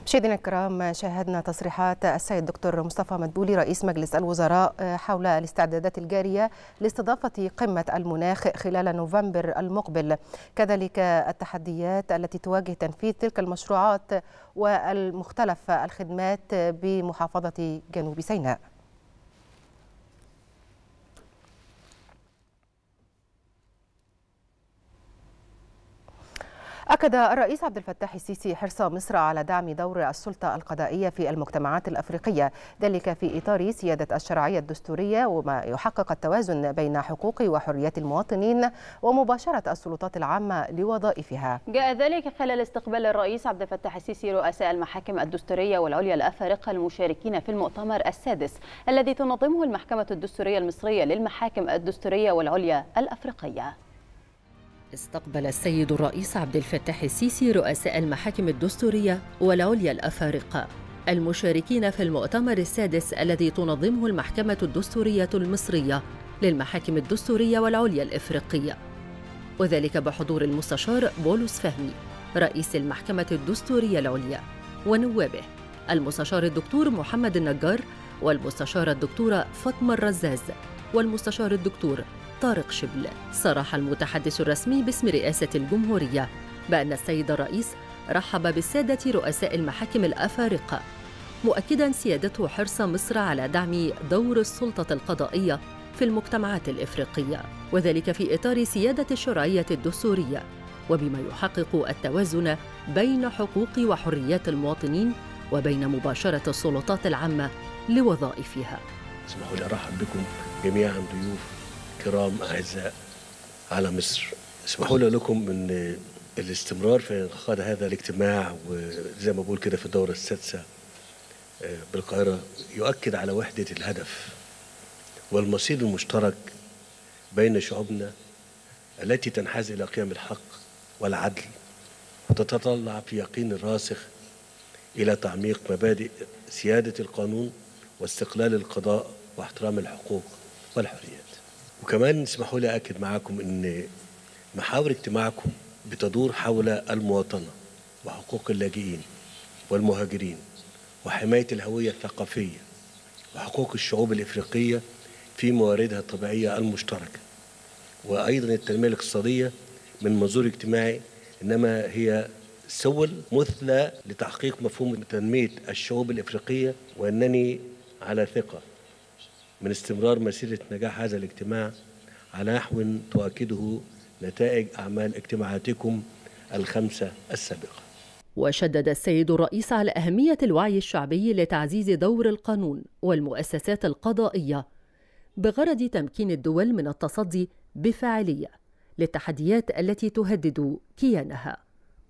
مشاهدينا الكرام شاهدنا تصريحات السيد الدكتور مصطفى مدبولي رئيس مجلس الوزراء حول الاستعدادات الجارية لاستضافة قمة المناخ خلال نوفمبر المقبل كذلك التحديات التي تواجه تنفيذ تلك المشروعات والمختلف الخدمات بمحافظة جنوب سيناء أكد الرئيس عبد الفتاح السيسي حرص مصر على دعم دور السلطة القضائية في المجتمعات الأفريقية ذلك في إطار سيادة الشرعية الدستورية وما يحقق التوازن بين حقوق وحريات المواطنين ومباشرة السلطات العامة لوظائفها جاء ذلك خلال استقبال الرئيس عبد الفتاح السيسي رؤساء المحاكم الدستورية والعليا الأفارقة المشاركين في المؤتمر السادس الذي تنظمه المحكمة الدستورية المصرية للمحاكم الدستورية والعليا الأفريقية استقبل السيد الرئيس عبد الفتاح السيسي رؤساء المحاكم الدستورية والعليا الأفارقة المشاركين في المؤتمر السادس الذي تنظمه المحكمة الدستورية المصرية للمحاكم الدستورية والعليا الإفريقية وذلك بحضور المستشار بولس فهمي رئيس المحكمة الدستورية العليا ونوابه المستشار الدكتور محمد النجار والمستشارة الدكتورة فاطمة الرزاز والمستشار الدكتور طارق شبل صرح المتحدث الرسمي باسم رئاسة الجمهورية بأن السيد الرئيس رحب بالسادة رؤساء المحاكم الأفارقة مؤكدا سيادته حرص مصر على دعم دور السلطة القضائية في المجتمعات الإفريقية وذلك في إطار سيادة الشرعية الدستورية وبما يحقق التوازن بين حقوق وحريات المواطنين وبين مباشرة السلطات العامة لوظائفها اسمحوا لي أرحب بكم جميعا ضيوف الكرام أعزاء على مصر اسمحوا لي لكم أن الاستمرار في انعقاد هذا الاجتماع وزي ما بقول كده في الدورة السادسة آه، بالقاهرة يؤكد على وحدة الهدف والمصير المشترك بين شعوبنا التي تنحاز إلى قيم الحق والعدل وتتطلع في يقين راسخ إلى تعميق مبادئ سيادة القانون واستقلال القضاء واحترام الحقوق والحريات وكمان اسمحوا لي أكد معاكم أن محاور اجتماعكم بتدور حول المواطنة وحقوق اللاجئين والمهاجرين وحماية الهوية الثقافية وحقوق الشعوب الإفريقية في مواردها الطبيعية المشتركة وأيضا التنمية الاقتصادية من منظور اجتماعي إنما هي سول مثلى لتحقيق مفهوم تنمية الشعوب الإفريقية وأنني على ثقة من استمرار مسيرة نجاح هذا الاجتماع على نحو تؤكده نتائج أعمال اجتماعاتكم الخمسة السابقة وشدد السيد الرئيس على أهمية الوعي الشعبي لتعزيز دور القانون والمؤسسات القضائية بغرض تمكين الدول من التصدي بفاعلية للتحديات التي تهدد كيانها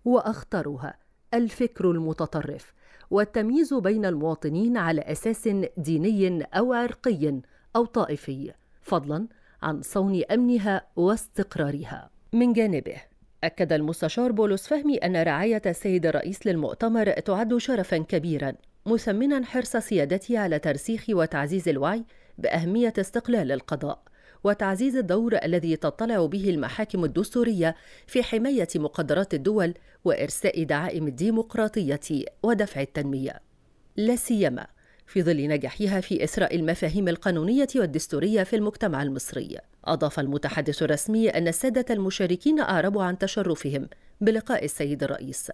وأخطرها الفكر المتطرف والتمييز بين المواطنين على اساس ديني او عرقي او طائفي فضلا عن صون امنها واستقرارها من جانبه أكد المستشار بولس فهمي أن رعاية السيد الرئيس للمؤتمر تعد شرفا كبيرا مثمنا حرص سيادته على ترسيخ وتعزيز الوعي بأهمية استقلال القضاء وتعزيز الدور الذي تطلع به المحاكم الدستوريه في حمايه مقدرات الدول وارساء دعائم الديمقراطيه ودفع التنميه لا سيما في ظل نجاحها في إسراء المفاهيم القانونية والدستورية في المجتمع المصري. أضاف المتحدث الرسمي أن السادة المشاركين أعربوا عن تشرفهم بلقاء السيد الرئيس،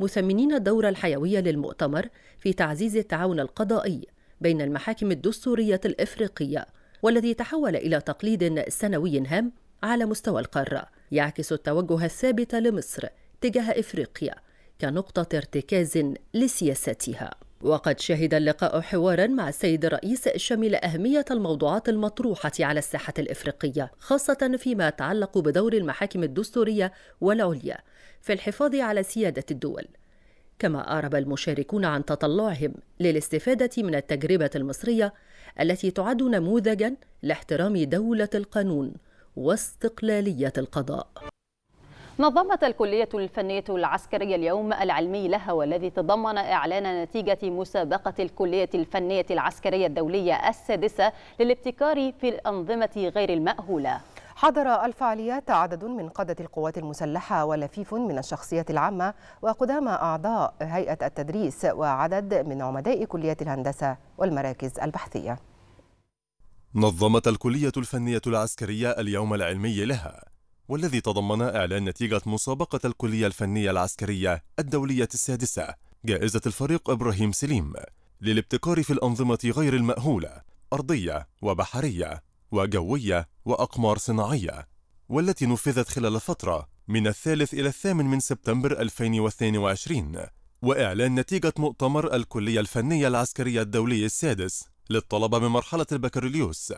مثمنين الدور الحيوي للمؤتمر في تعزيز التعاون القضائي بين المحاكم الدستورية الإفريقية والذي تحول إلى تقليد سنوي هام على مستوى القارة يعكس التوجه الثابت لمصر تجاه إفريقيا كنقطة ارتكاز لسياستها وقد شهد اللقاء حوارا مع السيد الرئيس شمل أهمية الموضوعات المطروحة على الساحة الإفريقية خاصة فيما يتعلق بدور المحاكم الدستورية والعليا في الحفاظ على سيادة الدول كما أعرب المشاركون عن تطلعهم للاستفادة من التجربة المصرية التي تعد نموذجا لاحترام دوله القانون واستقلاليه القضاء نظمت الكلية الفنية العسكرية اليوم العلمي لها والذي تضمن إعلان نتيجة مسابقة الكلية الفنية العسكرية الدولية السادسة للابتكار في الأنظمة غير المأهولة حضر الفعاليات عدد من قادة القوات المسلحة ولفيف من الشخصيات العامة وقدامى أعضاء هيئة التدريس وعدد من عمداء كليات الهندسة والمراكز البحثية نظمت الكلية الفنية العسكرية اليوم العلمي لها والذي تضمن إعلان نتيجة مسابقة الكلية الفنية العسكرية الدولية السادسة جائزة الفريق إبراهيم سليم للابتكار في الأنظمة غير المأهولة أرضية وبحرية وجوية وأقمار صناعية والتي نفذت خلال فترة من الثالث إلى الثامن من سبتمبر 2022 وإعلان نتيجة مؤتمر الكلية الفنية العسكرية الدولي السادس للطلبة من مرحلة البكالوريوس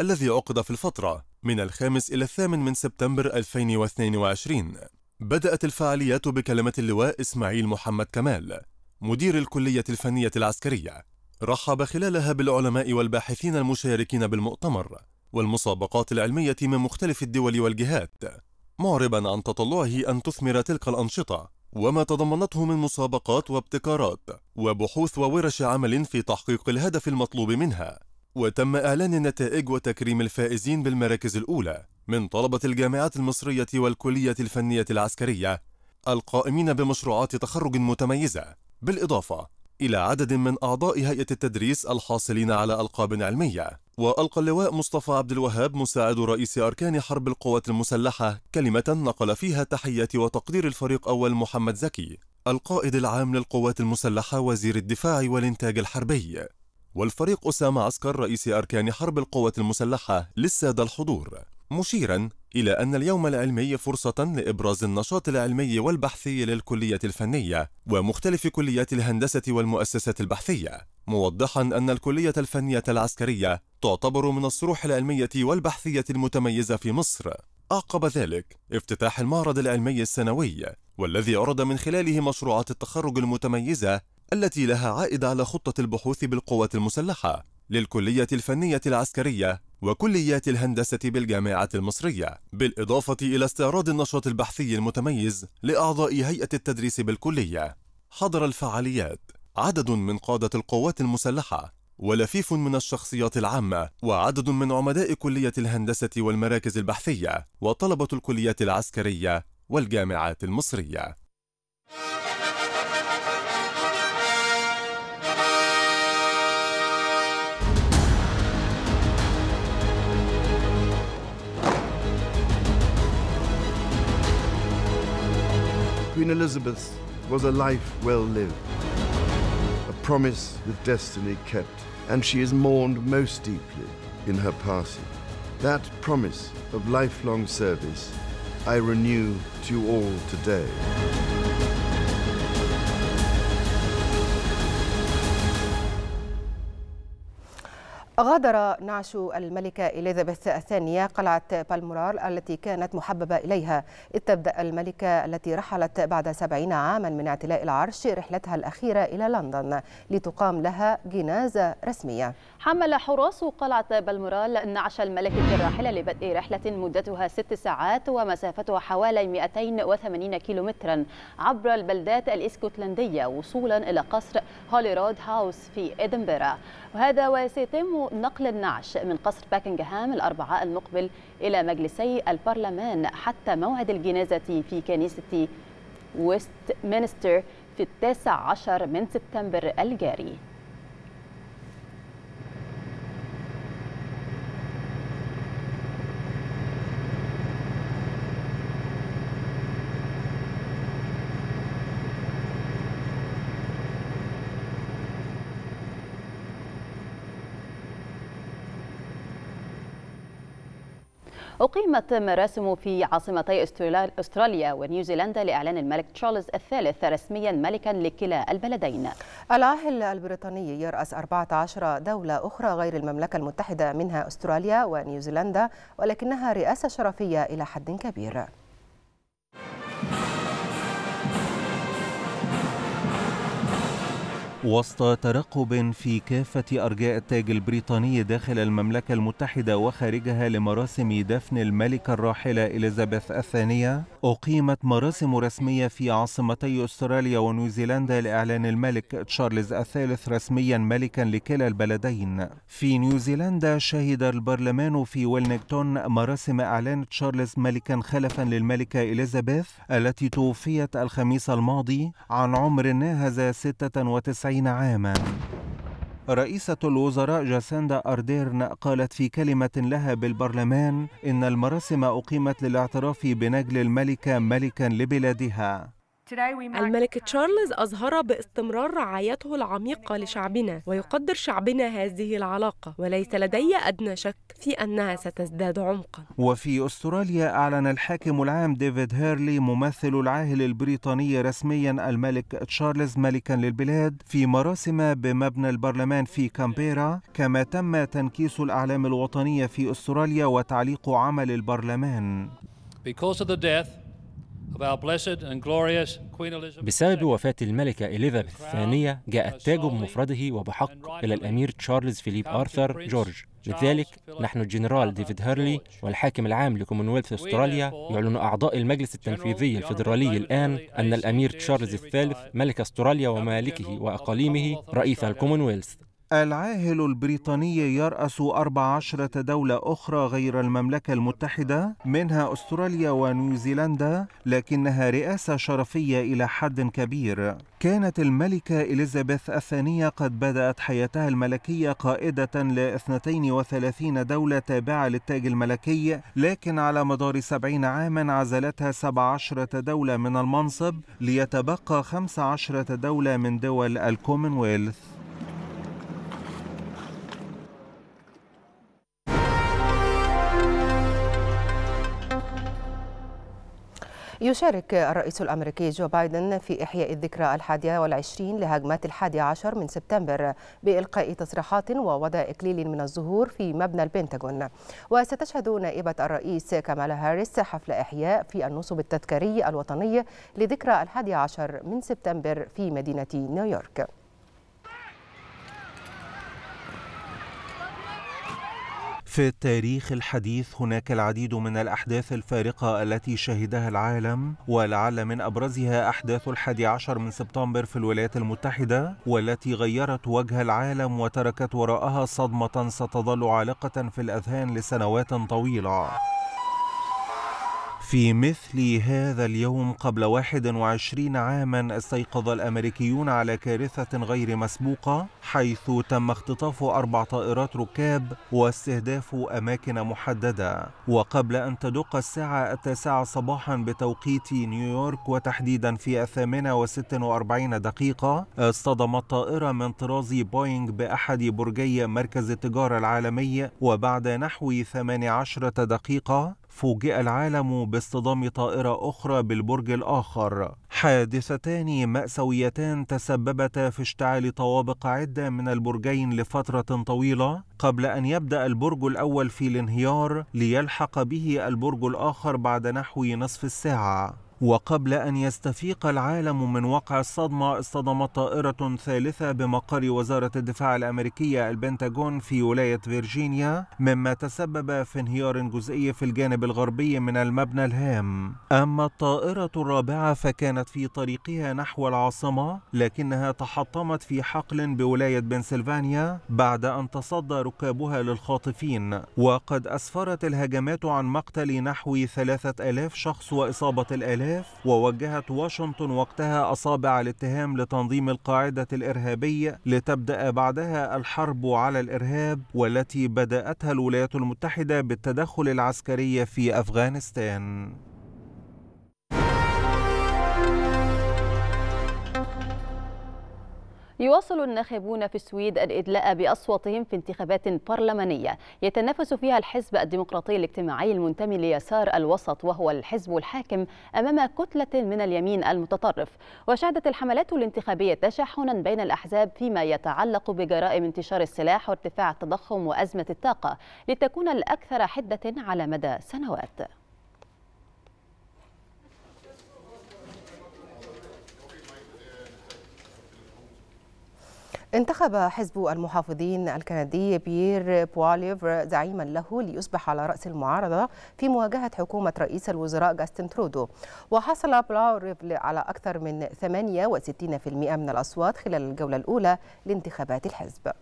الذي عقد في الفترة من الخامس إلى الثامن من سبتمبر 2022 بدأت الفعاليات بكلمة اللواء إسماعيل محمد كمال مدير الكلية الفنية العسكرية رحب خلالها بالعلماء والباحثين المشاركين بالمؤتمر والمسابقات العلمية من مختلف الدول والجهات معربا عن تطلعه أن تثمر تلك الأنشطة وما تضمنته من مسابقات وابتكارات وبحوث وورش عمل في تحقيق الهدف المطلوب منها وتم إعلان النتائج وتكريم الفائزين بالمراكز الأولى من طلبة الجامعات المصرية والكلية الفنية العسكرية القائمين بمشروعات تخرج متميزة بالإضافة إلى عدد من أعضاء هيئة التدريس الحاصلين على ألقاب علمية وألقى اللواء مصطفى عبد الوهاب مساعد رئيس أركان حرب القوات المسلحة كلمة نقل فيها تحية وتقدير الفريق أول محمد زكي القائد العام للقوات المسلحة وزير الدفاع والإنتاج الحربي والفريق أسامة عسكر رئيس أركان حرب القوات المسلحة للسادة الحضور مشيرا إلى أن اليوم العلمي فرصة لإبراز النشاط العلمي والبحثي للكلية الفنية ومختلف كليات الهندسة والمؤسسات البحثية موضحا أن الكلية الفنية العسكرية تعتبر من الصروح العلمية والبحثية المتميزة في مصر أعقب ذلك افتتاح المعرض العلمي السنوي والذي عرض من خلاله مشروعات التخرج المتميزة التي لها عائد على خطة البحوث بالقوات المسلحة للكلية الفنية العسكرية وكليات الهندسة بالجامعة المصرية بالإضافة إلى استعراض النشاط البحثي المتميز لأعضاء هيئة التدريس بالكلية حضر الفعاليات عدد من قادة القوات المسلحة ولفيف من الشخصيات العامة وعدد من عمداء كلية الهندسة والمراكز البحثية وطلبة الكليات العسكرية والجامعات المصرية Queen Elizabeth was a life well lived. promise that destiny kept, and she is mourned most deeply in her passing. That promise of lifelong service I renew to you all today. غادر نعش الملكة إليزابيث الثانية قلعة بالمورال التي كانت محببة إليها إذ تبدأ الملكة التي رحلت بعد سبعين عاما من اعتلاء العرش رحلتها الأخيرة إلى لندن لتقام لها جنازة رسمية حمل حراس قلعة بالمورال نعش الملكة الراحلة لبدء رحلة مدتها ست ساعات ومسافتها حوالي 280 كيلومترا عبر البلدات الإسكتلندية وصولا إلى قصر هوليرود هاوس في إدنبرا وهذا وسيتم نقل النعش من قصر باكنغهام الأربعاء المقبل إلى مجلسي البرلمان حتى موعد الجنازة في كنيسة ويست مينستر في التاسع عشر من سبتمبر الجاري أقيمت مراسم في عاصمتي أستراليا ونيوزيلندا لإعلان الملك تشارلز الثالث رسميا ملكا لكلا البلدين العاهل البريطاني يرأس 14 دولة أخرى غير المملكة المتحدة منها أستراليا ونيوزيلندا ولكنها رئاسة شرفية إلى حد كبير وسط ترقب في كافة أرجاء التاج البريطاني داخل المملكة المتحدة وخارجها لمراسم دفن الملكة الراحلة إليزابيث الثانية أقيمت مراسم رسمية في عاصمتي أستراليا ونيوزيلندا لإعلان الملك تشارلز الثالث رسميا ملكا لكلا البلدين في نيوزيلندا شهد البرلمان في ويلنغتون مراسم إعلان تشارلز ملكا خلفا للملكة إليزابيث التي توفيت الخميس الماضي عن عمر ناهز 96 وتسعين عاما رئيسة الوزراء جاسيندا أرديرن قالت في كلمة لها بالبرلمان إن المراسم أقيمت للاعتراف بنجل الملكة ملكا لبلادها الملك تشارلز أظهر باستمرار رعايته العميقة لشعبنا ويقدر شعبنا هذه العلاقة وليس لدي أدنى شك في أنها ستزداد عمقا وفي أستراليا أعلن الحاكم العام ديفيد هيرلي ممثل العاهل البريطاني رسميا الملك تشارلز ملكا للبلاد في مراسم بمبنى البرلمان في كامبيرا كما تم تنكيس الأعلام الوطنية في أستراليا وتعليق عمل البرلمان Because of the death بسبب وفاة الملكة إليزابيث الثانية جاء التاج بمفرده وبحق إلى الأمير تشارلز فيليب آرثر جورج لذلك نحن الجنرال ديفيد هيرلي والحاكم العام لكومنولث استراليا يعلن أعضاء المجلس التنفيذي الفيدرالي الآن أن الأمير تشارلز الثالث ملك استراليا وممالكه وأقاليمه رئيس الكومنولث العاهل البريطاني يرأس 14 دولة أخرى غير المملكة المتحدة منها أستراليا ونيوزيلندا لكنها رئاسة شرفية إلى حد كبير كانت الملكة إليزابيث الثانية قد بدأت حياتها الملكية قائدة ل 32 دولة تابعة للتاج الملكي لكن على مدار 70 عاما عزلتها 17 دولة من المنصب ليتبقى 15 دولة من دول الكومنولث يشارك الرئيس الأمريكي جو بايدن في إحياء الذكرى الحادية والعشرين لهجمات الحادي عشر من سبتمبر بإلقاء تصريحات ووضع إكليل من الزهور في مبنى البنتاغون وستشهد نائبة الرئيس كامالا هاريس حفل إحياء في النصب التذكاري الوطني لذكرى الحادي عشر من سبتمبر في مدينة نيويورك في التاريخ الحديث هناك العديد من الأحداث الفارقة التي شهدها العالم ولعل من أبرزها أحداث الحادي عشر من سبتمبر في الولايات المتحدة والتي غيرت وجه العالم وتركت وراءها صدمة ستظل عالقة في الأذهان لسنوات طويلة في مثل هذا اليوم قبل 21 عاما استيقظ الأمريكيون على كارثة غير مسبوقة حيث تم اختطاف أربع طائرات ركاب واستهداف أماكن محددة وقبل أن تدق الساعة التاسعة صباحا بتوقيت نيويورك وتحديدا في الثامنة وستة وأربعين دقيقة اصطدمت طائرة من طراز بوينغ بأحد برجي مركز التجارة العالمي وبعد نحو 18 دقيقة فوجئ العالم باصطدام طائرة أخرى بالبرج الآخر حادثتان مأسويتان تسببتا في اشتعال طوابق عدة من البرجين لفترة طويلة قبل أن يبدأ البرج الأول في الانهيار ليلحق به البرج الآخر بعد نحو نصف الساعة وقبل أن يستفيق العالم من وقع الصدمة اصطدمت طائرة ثالثة بمقر وزارة الدفاع الأمريكية البنتاجون في ولاية فيرجينيا مما تسبب في انهيار جزئي في الجانب الغربي من المبنى الهام أما الطائرة الرابعة فكانت في طريقها نحو العاصمة لكنها تحطمت في حقل بولاية بنسلفانيا بعد أن تصدى ركابها للخاطفين وقد أسفرت الهجمات عن مقتل نحو 3000 شخص وإصابة الآلاف الأهداف ووجهت واشنطن وقتها أصابع الاتهام لتنظيم القاعدة الإرهابية لتبدأ بعدها الحرب على الإرهاب والتي بدأتها الولايات المتحدة بالتدخل العسكري في أفغانستان يواصل الناخبون في السويد الإدلاء بأصواتهم في انتخابات برلمانية يتنافس فيها الحزب الديمقراطي الاجتماعي المنتمي ليسار الوسط وهو الحزب الحاكم أمام كتلة من اليمين المتطرف وشهدت الحملات الانتخابية تشاحنا بين الأحزاب فيما يتعلق بجرائم انتشار السلاح وارتفاع التضخم وأزمة الطاقة لتكون الأكثر حدة على مدى سنوات انتخب حزب المحافظين الكندي بيير بواليفر زعيما له ليصبح على رأس المعارضة في مواجهة حكومة رئيس الوزراء جاستن ترودو وحصل بلاوريف على أكثر من 68% من الأصوات خلال الجولة الأولى لانتخابات الحزب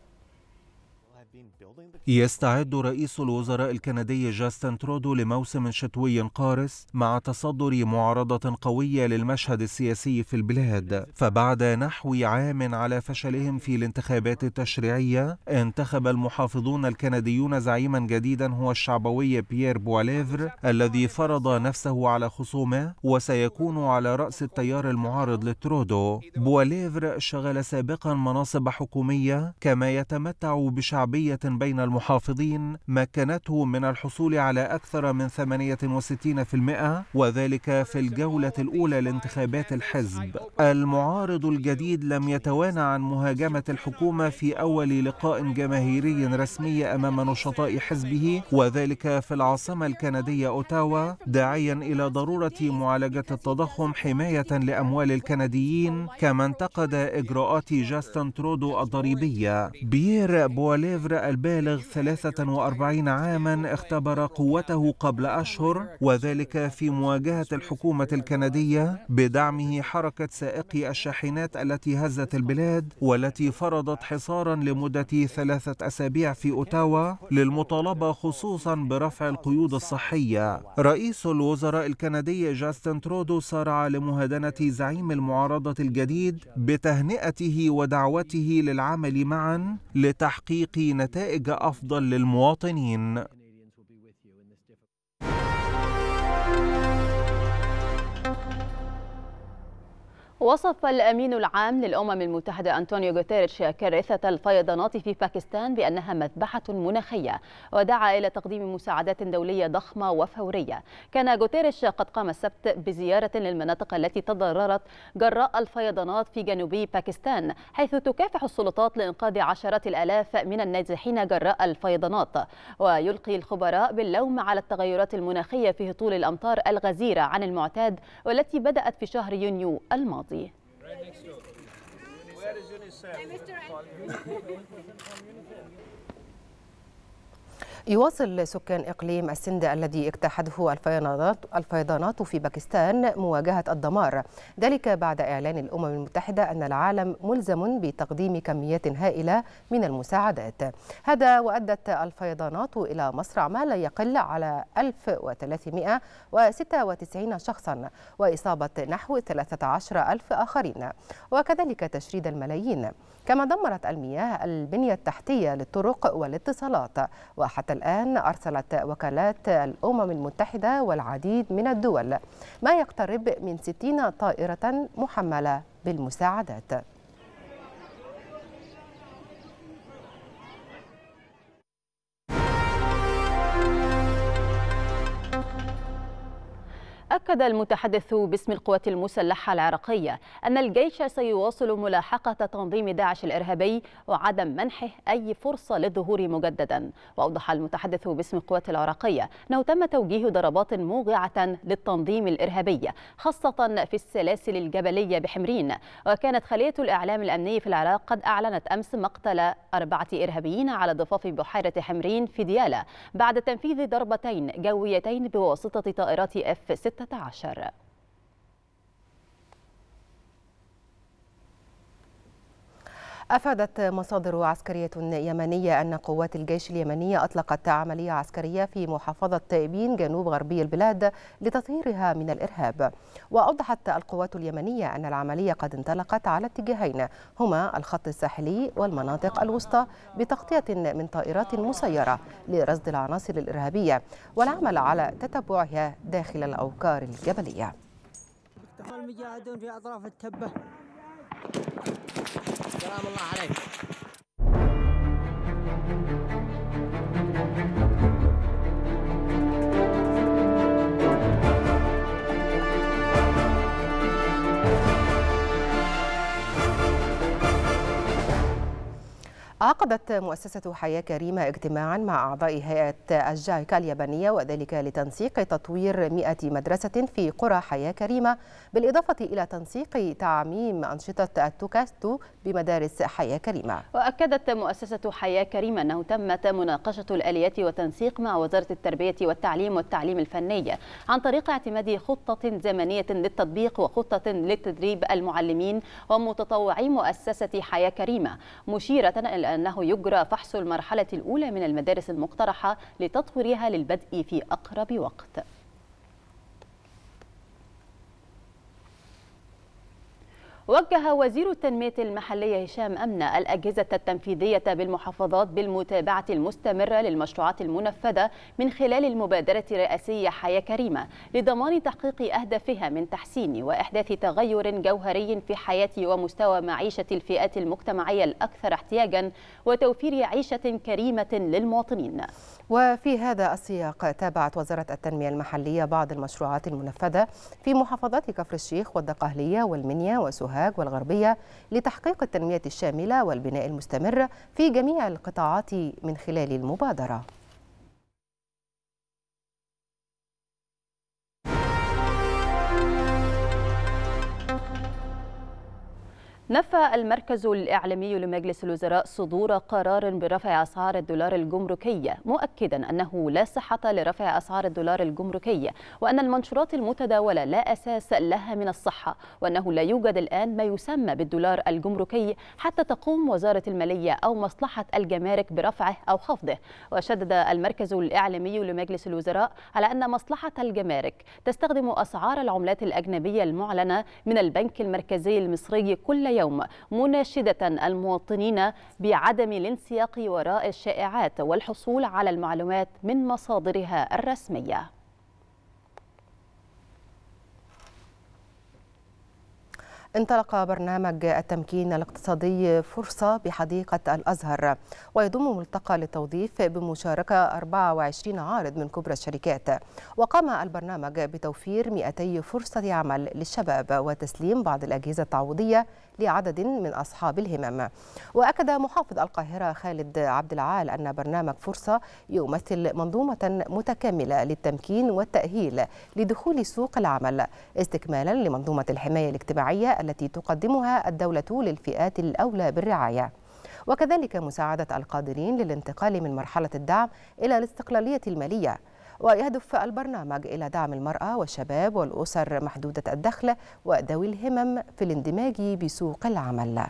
يستعد رئيس الوزراء الكندي جاستن ترودو لموسم شتوي قارس مع تصدر معارضة قوية للمشهد السياسي في البلاد فبعد نحو عام على فشلهم في الانتخابات التشريعية انتخب المحافظون الكنديون زعيما جديدا هو الشعبوي بيير بواليفر الذي فرض نفسه على خصومه وسيكون على رأس التيار المعارض لترودو بواليفر شغل سابقا مناصب حكومية كما يتمتع بشعبية بين المحافظين المحافظين مكنته من الحصول على أكثر من 68% وذلك في الجولة الأولى لانتخابات الحزب المعارض الجديد لم يتوانى عن مهاجمة الحكومة في أول لقاء جماهيري رسمي أمام نشطاء حزبه وذلك في العاصمة الكندية أوتاوا داعيا إلى ضرورة معالجة التضخم حماية لأموال الكنديين كما انتقد إجراءات جاستن ترودو الضريبية بيير بواليفر البالغ 43 عاما اختبر قوته قبل أشهر وذلك في مواجهة الحكومة الكندية بدعمه حركة سائقي الشاحنات التي هزت البلاد والتي فرضت حصارا لمدة ثلاثة أسابيع في أوتاوا للمطالبة خصوصا برفع القيود الصحية رئيس الوزراء الكندي جاستن ترودو سارع لمهادنة زعيم المعارضة الجديد بتهنئته ودعوته للعمل معا لتحقيق نتائج أفضل أفضل للمواطنين وصف الأمين العام للأمم المتحدة أنطونيو غوتيريش كارثة الفيضانات في باكستان بأنها مذبحة مناخية ودعا إلى تقديم مساعدات دولية ضخمة وفورية كان غوتيريش قد قام السبت بزيارة للمناطق التي تضررت جراء الفيضانات في جنوبي باكستان حيث تكافح السلطات لإنقاذ عشرات الآلاف من النازحين جراء الفيضانات ويلقي الخبراء باللوم على التغيرات المناخية في هطول الأمطار الغزيرة عن المعتاد والتي بدأت في شهر يونيو الماضي penalty. Right next door. Where is UNICEF? Hey, Mr. يواصل سكان إقليم السند الذي اجتاحته الفيضانات, الفيضانات في باكستان مواجهة الدمار ذلك بعد إعلان الأمم المتحدة أن العالم ملزم بتقديم كميات هائلة من المساعدات هذا وأدت الفيضانات إلى مصرع ما لا يقل على 1396 شخصا وإصابة نحو 13 ألف آخرين وكذلك تشريد الملايين كما دمرت المياه البنية التحتية للطرق والاتصالات وحتى الآن أرسلت وكالات الأمم المتحدة والعديد من الدول ما يقترب من 60 طائرة محملة بالمساعدات أكد المتحدث باسم القوات المسلحة العراقية أن الجيش سيواصل ملاحقة تنظيم داعش الإرهابي وعدم منحه أي فرصة للظهور مجددا وأوضح المتحدث باسم القوات العراقية أنه تم توجيه ضربات موجعة للتنظيم الإرهابي خاصة في السلاسل الجبلية بحمرين وكانت خلية الإعلام الأمني في العراق قد أعلنت أمس مقتل أربعة إرهابيين على ضفاف بحيرة حمرين في ديالى بعد تنفيذ ضربتين جويتين بواسطة طائرات F-16 عشر أفادت مصادر عسكرية يمنية أن قوات الجيش اليمنية أطلقت عملية عسكرية في محافظة تائبين جنوب غربي البلاد لتطهيرها من الإرهاب وأوضحت القوات اليمنية أن العملية قد انطلقت على اتجاهين هما الخط الساحلي والمناطق الوسطى بتغطية من طائرات مسيرة لرصد العناصر الإرهابية والعمل على تتبعها داخل الأوكار الجبلية المجاهدون في أطراف التبة سلام الله عليك عقدت مؤسسة حياة كريمة اجتماعا مع أعضاء هيئة الجايكا اليابانية وذلك لتنسيق تطوير 100 مدرسة في قرى حياة كريمة بالإضافة إلى تنسيق تعميم أنشطة التوكاستو بمدارس حياة كريمة وأكدت مؤسسة حياة كريمة أنه تمت مناقشة الآليات والتنسيق مع وزارة التربية والتعليم والتعليم الفني عن طريق اعتماد خطة زمنية للتطبيق وخطة للتدريب المعلمين ومتطوعي مؤسسة حياة كريمة مشيرة إلى أنه يجرى فحص المرحلة الأولى من المدارس المقترحة لتطويرها للبدء في أقرب وقت وجه وزير التنمية المحلية هشام أمنة الأجهزة التنفيذية بالمحافظات بالمتابعة المستمرة للمشروعات المنفذة من خلال المبادرة الرئاسية حياة كريمة لضمان تحقيق أهدافها من تحسين وإحداث تغير جوهري في حياة ومستوى معيشة الفئات المجتمعية الأكثر احتياجا وتوفير عيشة كريمة للمواطنين وفي هذا السياق تابعت وزارة التنمية المحلية بعض المشروعات المنفذة في محافظات كفر الشيخ والدقهلية والمنيا وسوهاج والغربية لتحقيق التنمية الشاملة والبناء المستمر في جميع القطاعات من خلال المبادرة نفى المركز الإعلامي لمجلس الوزراء صدور قرار برفع أسعار الدولار الجمركي مؤكدا أنه لا صحة لرفع أسعار الدولار الجمركي وأن المنشورات المتداولة لا أساس لها من الصحة وأنه لا يوجد الآن ما يسمى بالدولار الجمركي حتى تقوم وزارة المالية أو مصلحة الجمارك برفعه أو خفضه وشدد المركز الإعلامي لمجلس الوزراء على أن مصلحة الجمارك تستخدم أسعار العملات الأجنبية المعلنة من البنك المركزي المصري كل يوم مناشدة المواطنين بعدم الانسياق وراء الشائعات والحصول على المعلومات من مصادرها الرسمية انطلق برنامج التمكين الاقتصادي فرصة بحديقة الأزهر ويضم ملتقى للتوظيف بمشاركة 24 عارض من كبرى الشركات وقام البرنامج بتوفير 200 فرصة عمل للشباب وتسليم بعض الأجهزة التعويضية لعدد من أصحاب الهمم وأكد محافظ القاهرة خالد عبد العال أن برنامج فرصة يمثل منظومة متكاملة للتمكين والتأهيل لدخول سوق العمل استكمالا لمنظومة الحماية الاجتماعية التي تقدمها الدولة للفئات الأولى بالرعاية وكذلك مساعدة القادرين للانتقال من مرحلة الدعم إلى الاستقلالية المالية ويهدف البرنامج إلى دعم المرأة والشباب والأسر محدودة الدخل وذوي الهمم في الاندماج بسوق العمل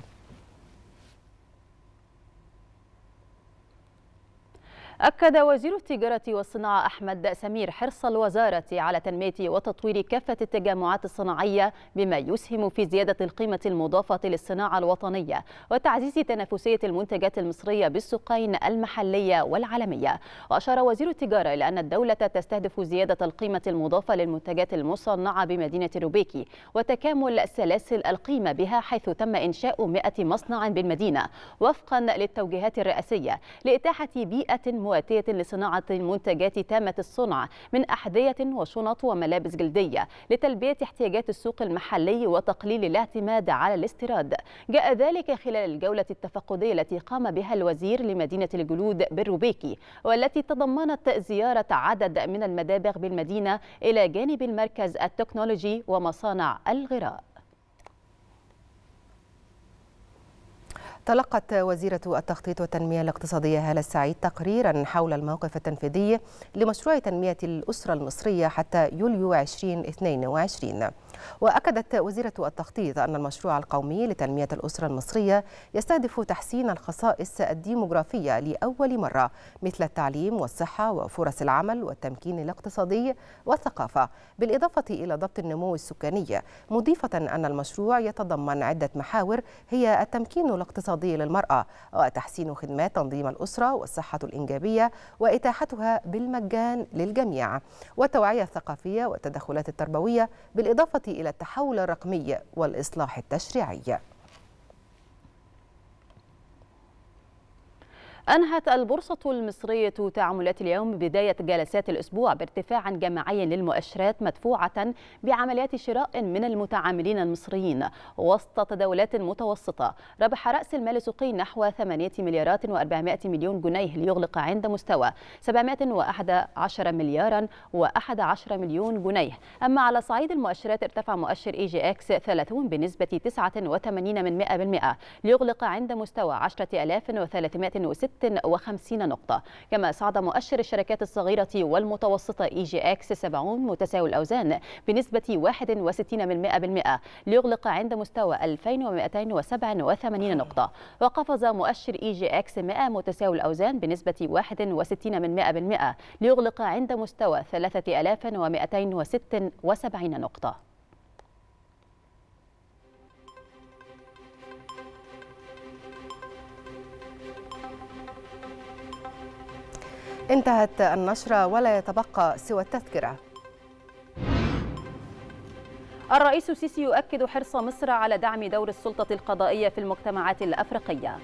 أكد وزير التجارة والصناعة أحمد سمير حرص الوزارة على تنمية وتطوير كافة التجمعات الصناعية بما يسهم في زيادة القيمة المضافة للصناعة الوطنية وتعزيز تنافسية المنتجات المصرية بالسوقين المحلية والعالمية وأشار وزير التجارة إلى أن الدولة تستهدف زيادة القيمة المضافة للمنتجات المصنعة بمدينة روبيكي وتكامل سلاسل القيمة بها حيث تم إنشاء 100 مصنع بالمدينة وفقا للتوجيهات الرئاسية لإتاحة بيئة مواتية لصناعة منتجات تامة الصنع من أحذية وشنط وملابس جلدية لتلبية احتياجات السوق المحلي وتقليل الاعتماد على الاستيراد جاء ذلك خلال الجولة التفقدية التي قام بها الوزير لمدينة الجلود بالروبيكي والتي تضمنت زيارة عدد من المدابغ بالمدينة إلى جانب المركز التكنولوجي ومصانع الغراء تلقت وزيرة التخطيط والتنمية الاقتصادية هالة السعيد تقريرا حول الموقف التنفيذي لمشروع تنمية الأسرة المصرية حتى يوليو 2022 وأكدت وزيرة التخطيط أن المشروع القومي لتنمية الأسرة المصرية يستهدف تحسين الخصائص الديموغرافية لأول مرة مثل التعليم والصحة وفرص العمل والتمكين الاقتصادي والثقافة بالإضافة إلى ضبط النمو السكاني مضيفة أن المشروع يتضمن عدة محاور هي التمكين الاقتصادي للمرأة وتحسين خدمات تنظيم الأسرة والصحة الإنجابية وإتاحتها بالمجان للجميع والتوعية الثقافية والتدخلات التربوية بالإضافة إلى التحول الرقمي والإصلاح التشريعي أنهت البورصة المصرية تعاملات اليوم بداية جلسات الأسبوع بارتفاع جماعي للمؤشرات مدفوعة بعمليات شراء من المتعاملين المصريين وسط تداولات متوسطة ربح رأس المال السوقي نحو 8 مليارات و400 مليون جنيه ليغلق عند مستوى 711 مليارا و11 مليون جنيه أما على صعيد المؤشرات ارتفع مؤشر إي جي إكس 30 بنسبة 89 من 100% ليغلق عند مستوى 10306 56 نقطة كما صعد مؤشر الشركات الصغيرة والمتوسطة إي جي إكس 70 متساوي الأوزان بنسبة 61% ليغلق عند مستوى 2287 نقطة وقفز مؤشر إي جي إكس 100 متساوي الأوزان بنسبة 61% ليغلق عند مستوى 3276 نقطة انتهت النشرة ولا يتبقى سوى التذكرة الرئيس السيسي يؤكد حرص مصر على دعم دور السلطة القضائية في المجتمعات الأفريقية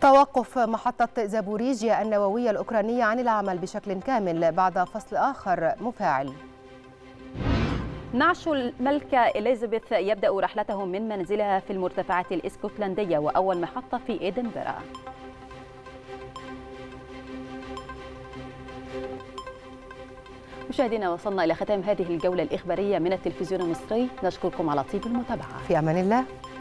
توقف محطة زابوريجيا النووية الأوكرانية عن العمل بشكل كامل بعد فصل آخر مفاعل نعش الملكة إليزابيث يبدأ رحلته من منزلها في المرتفعات الإسكتلندية وأول محطة في إدنبرا مشاهدينا وصلنا إلى ختام هذه الجولة الإخبارية من التلفزيون المصري نشكركم على طيب المتابعة في أمان الله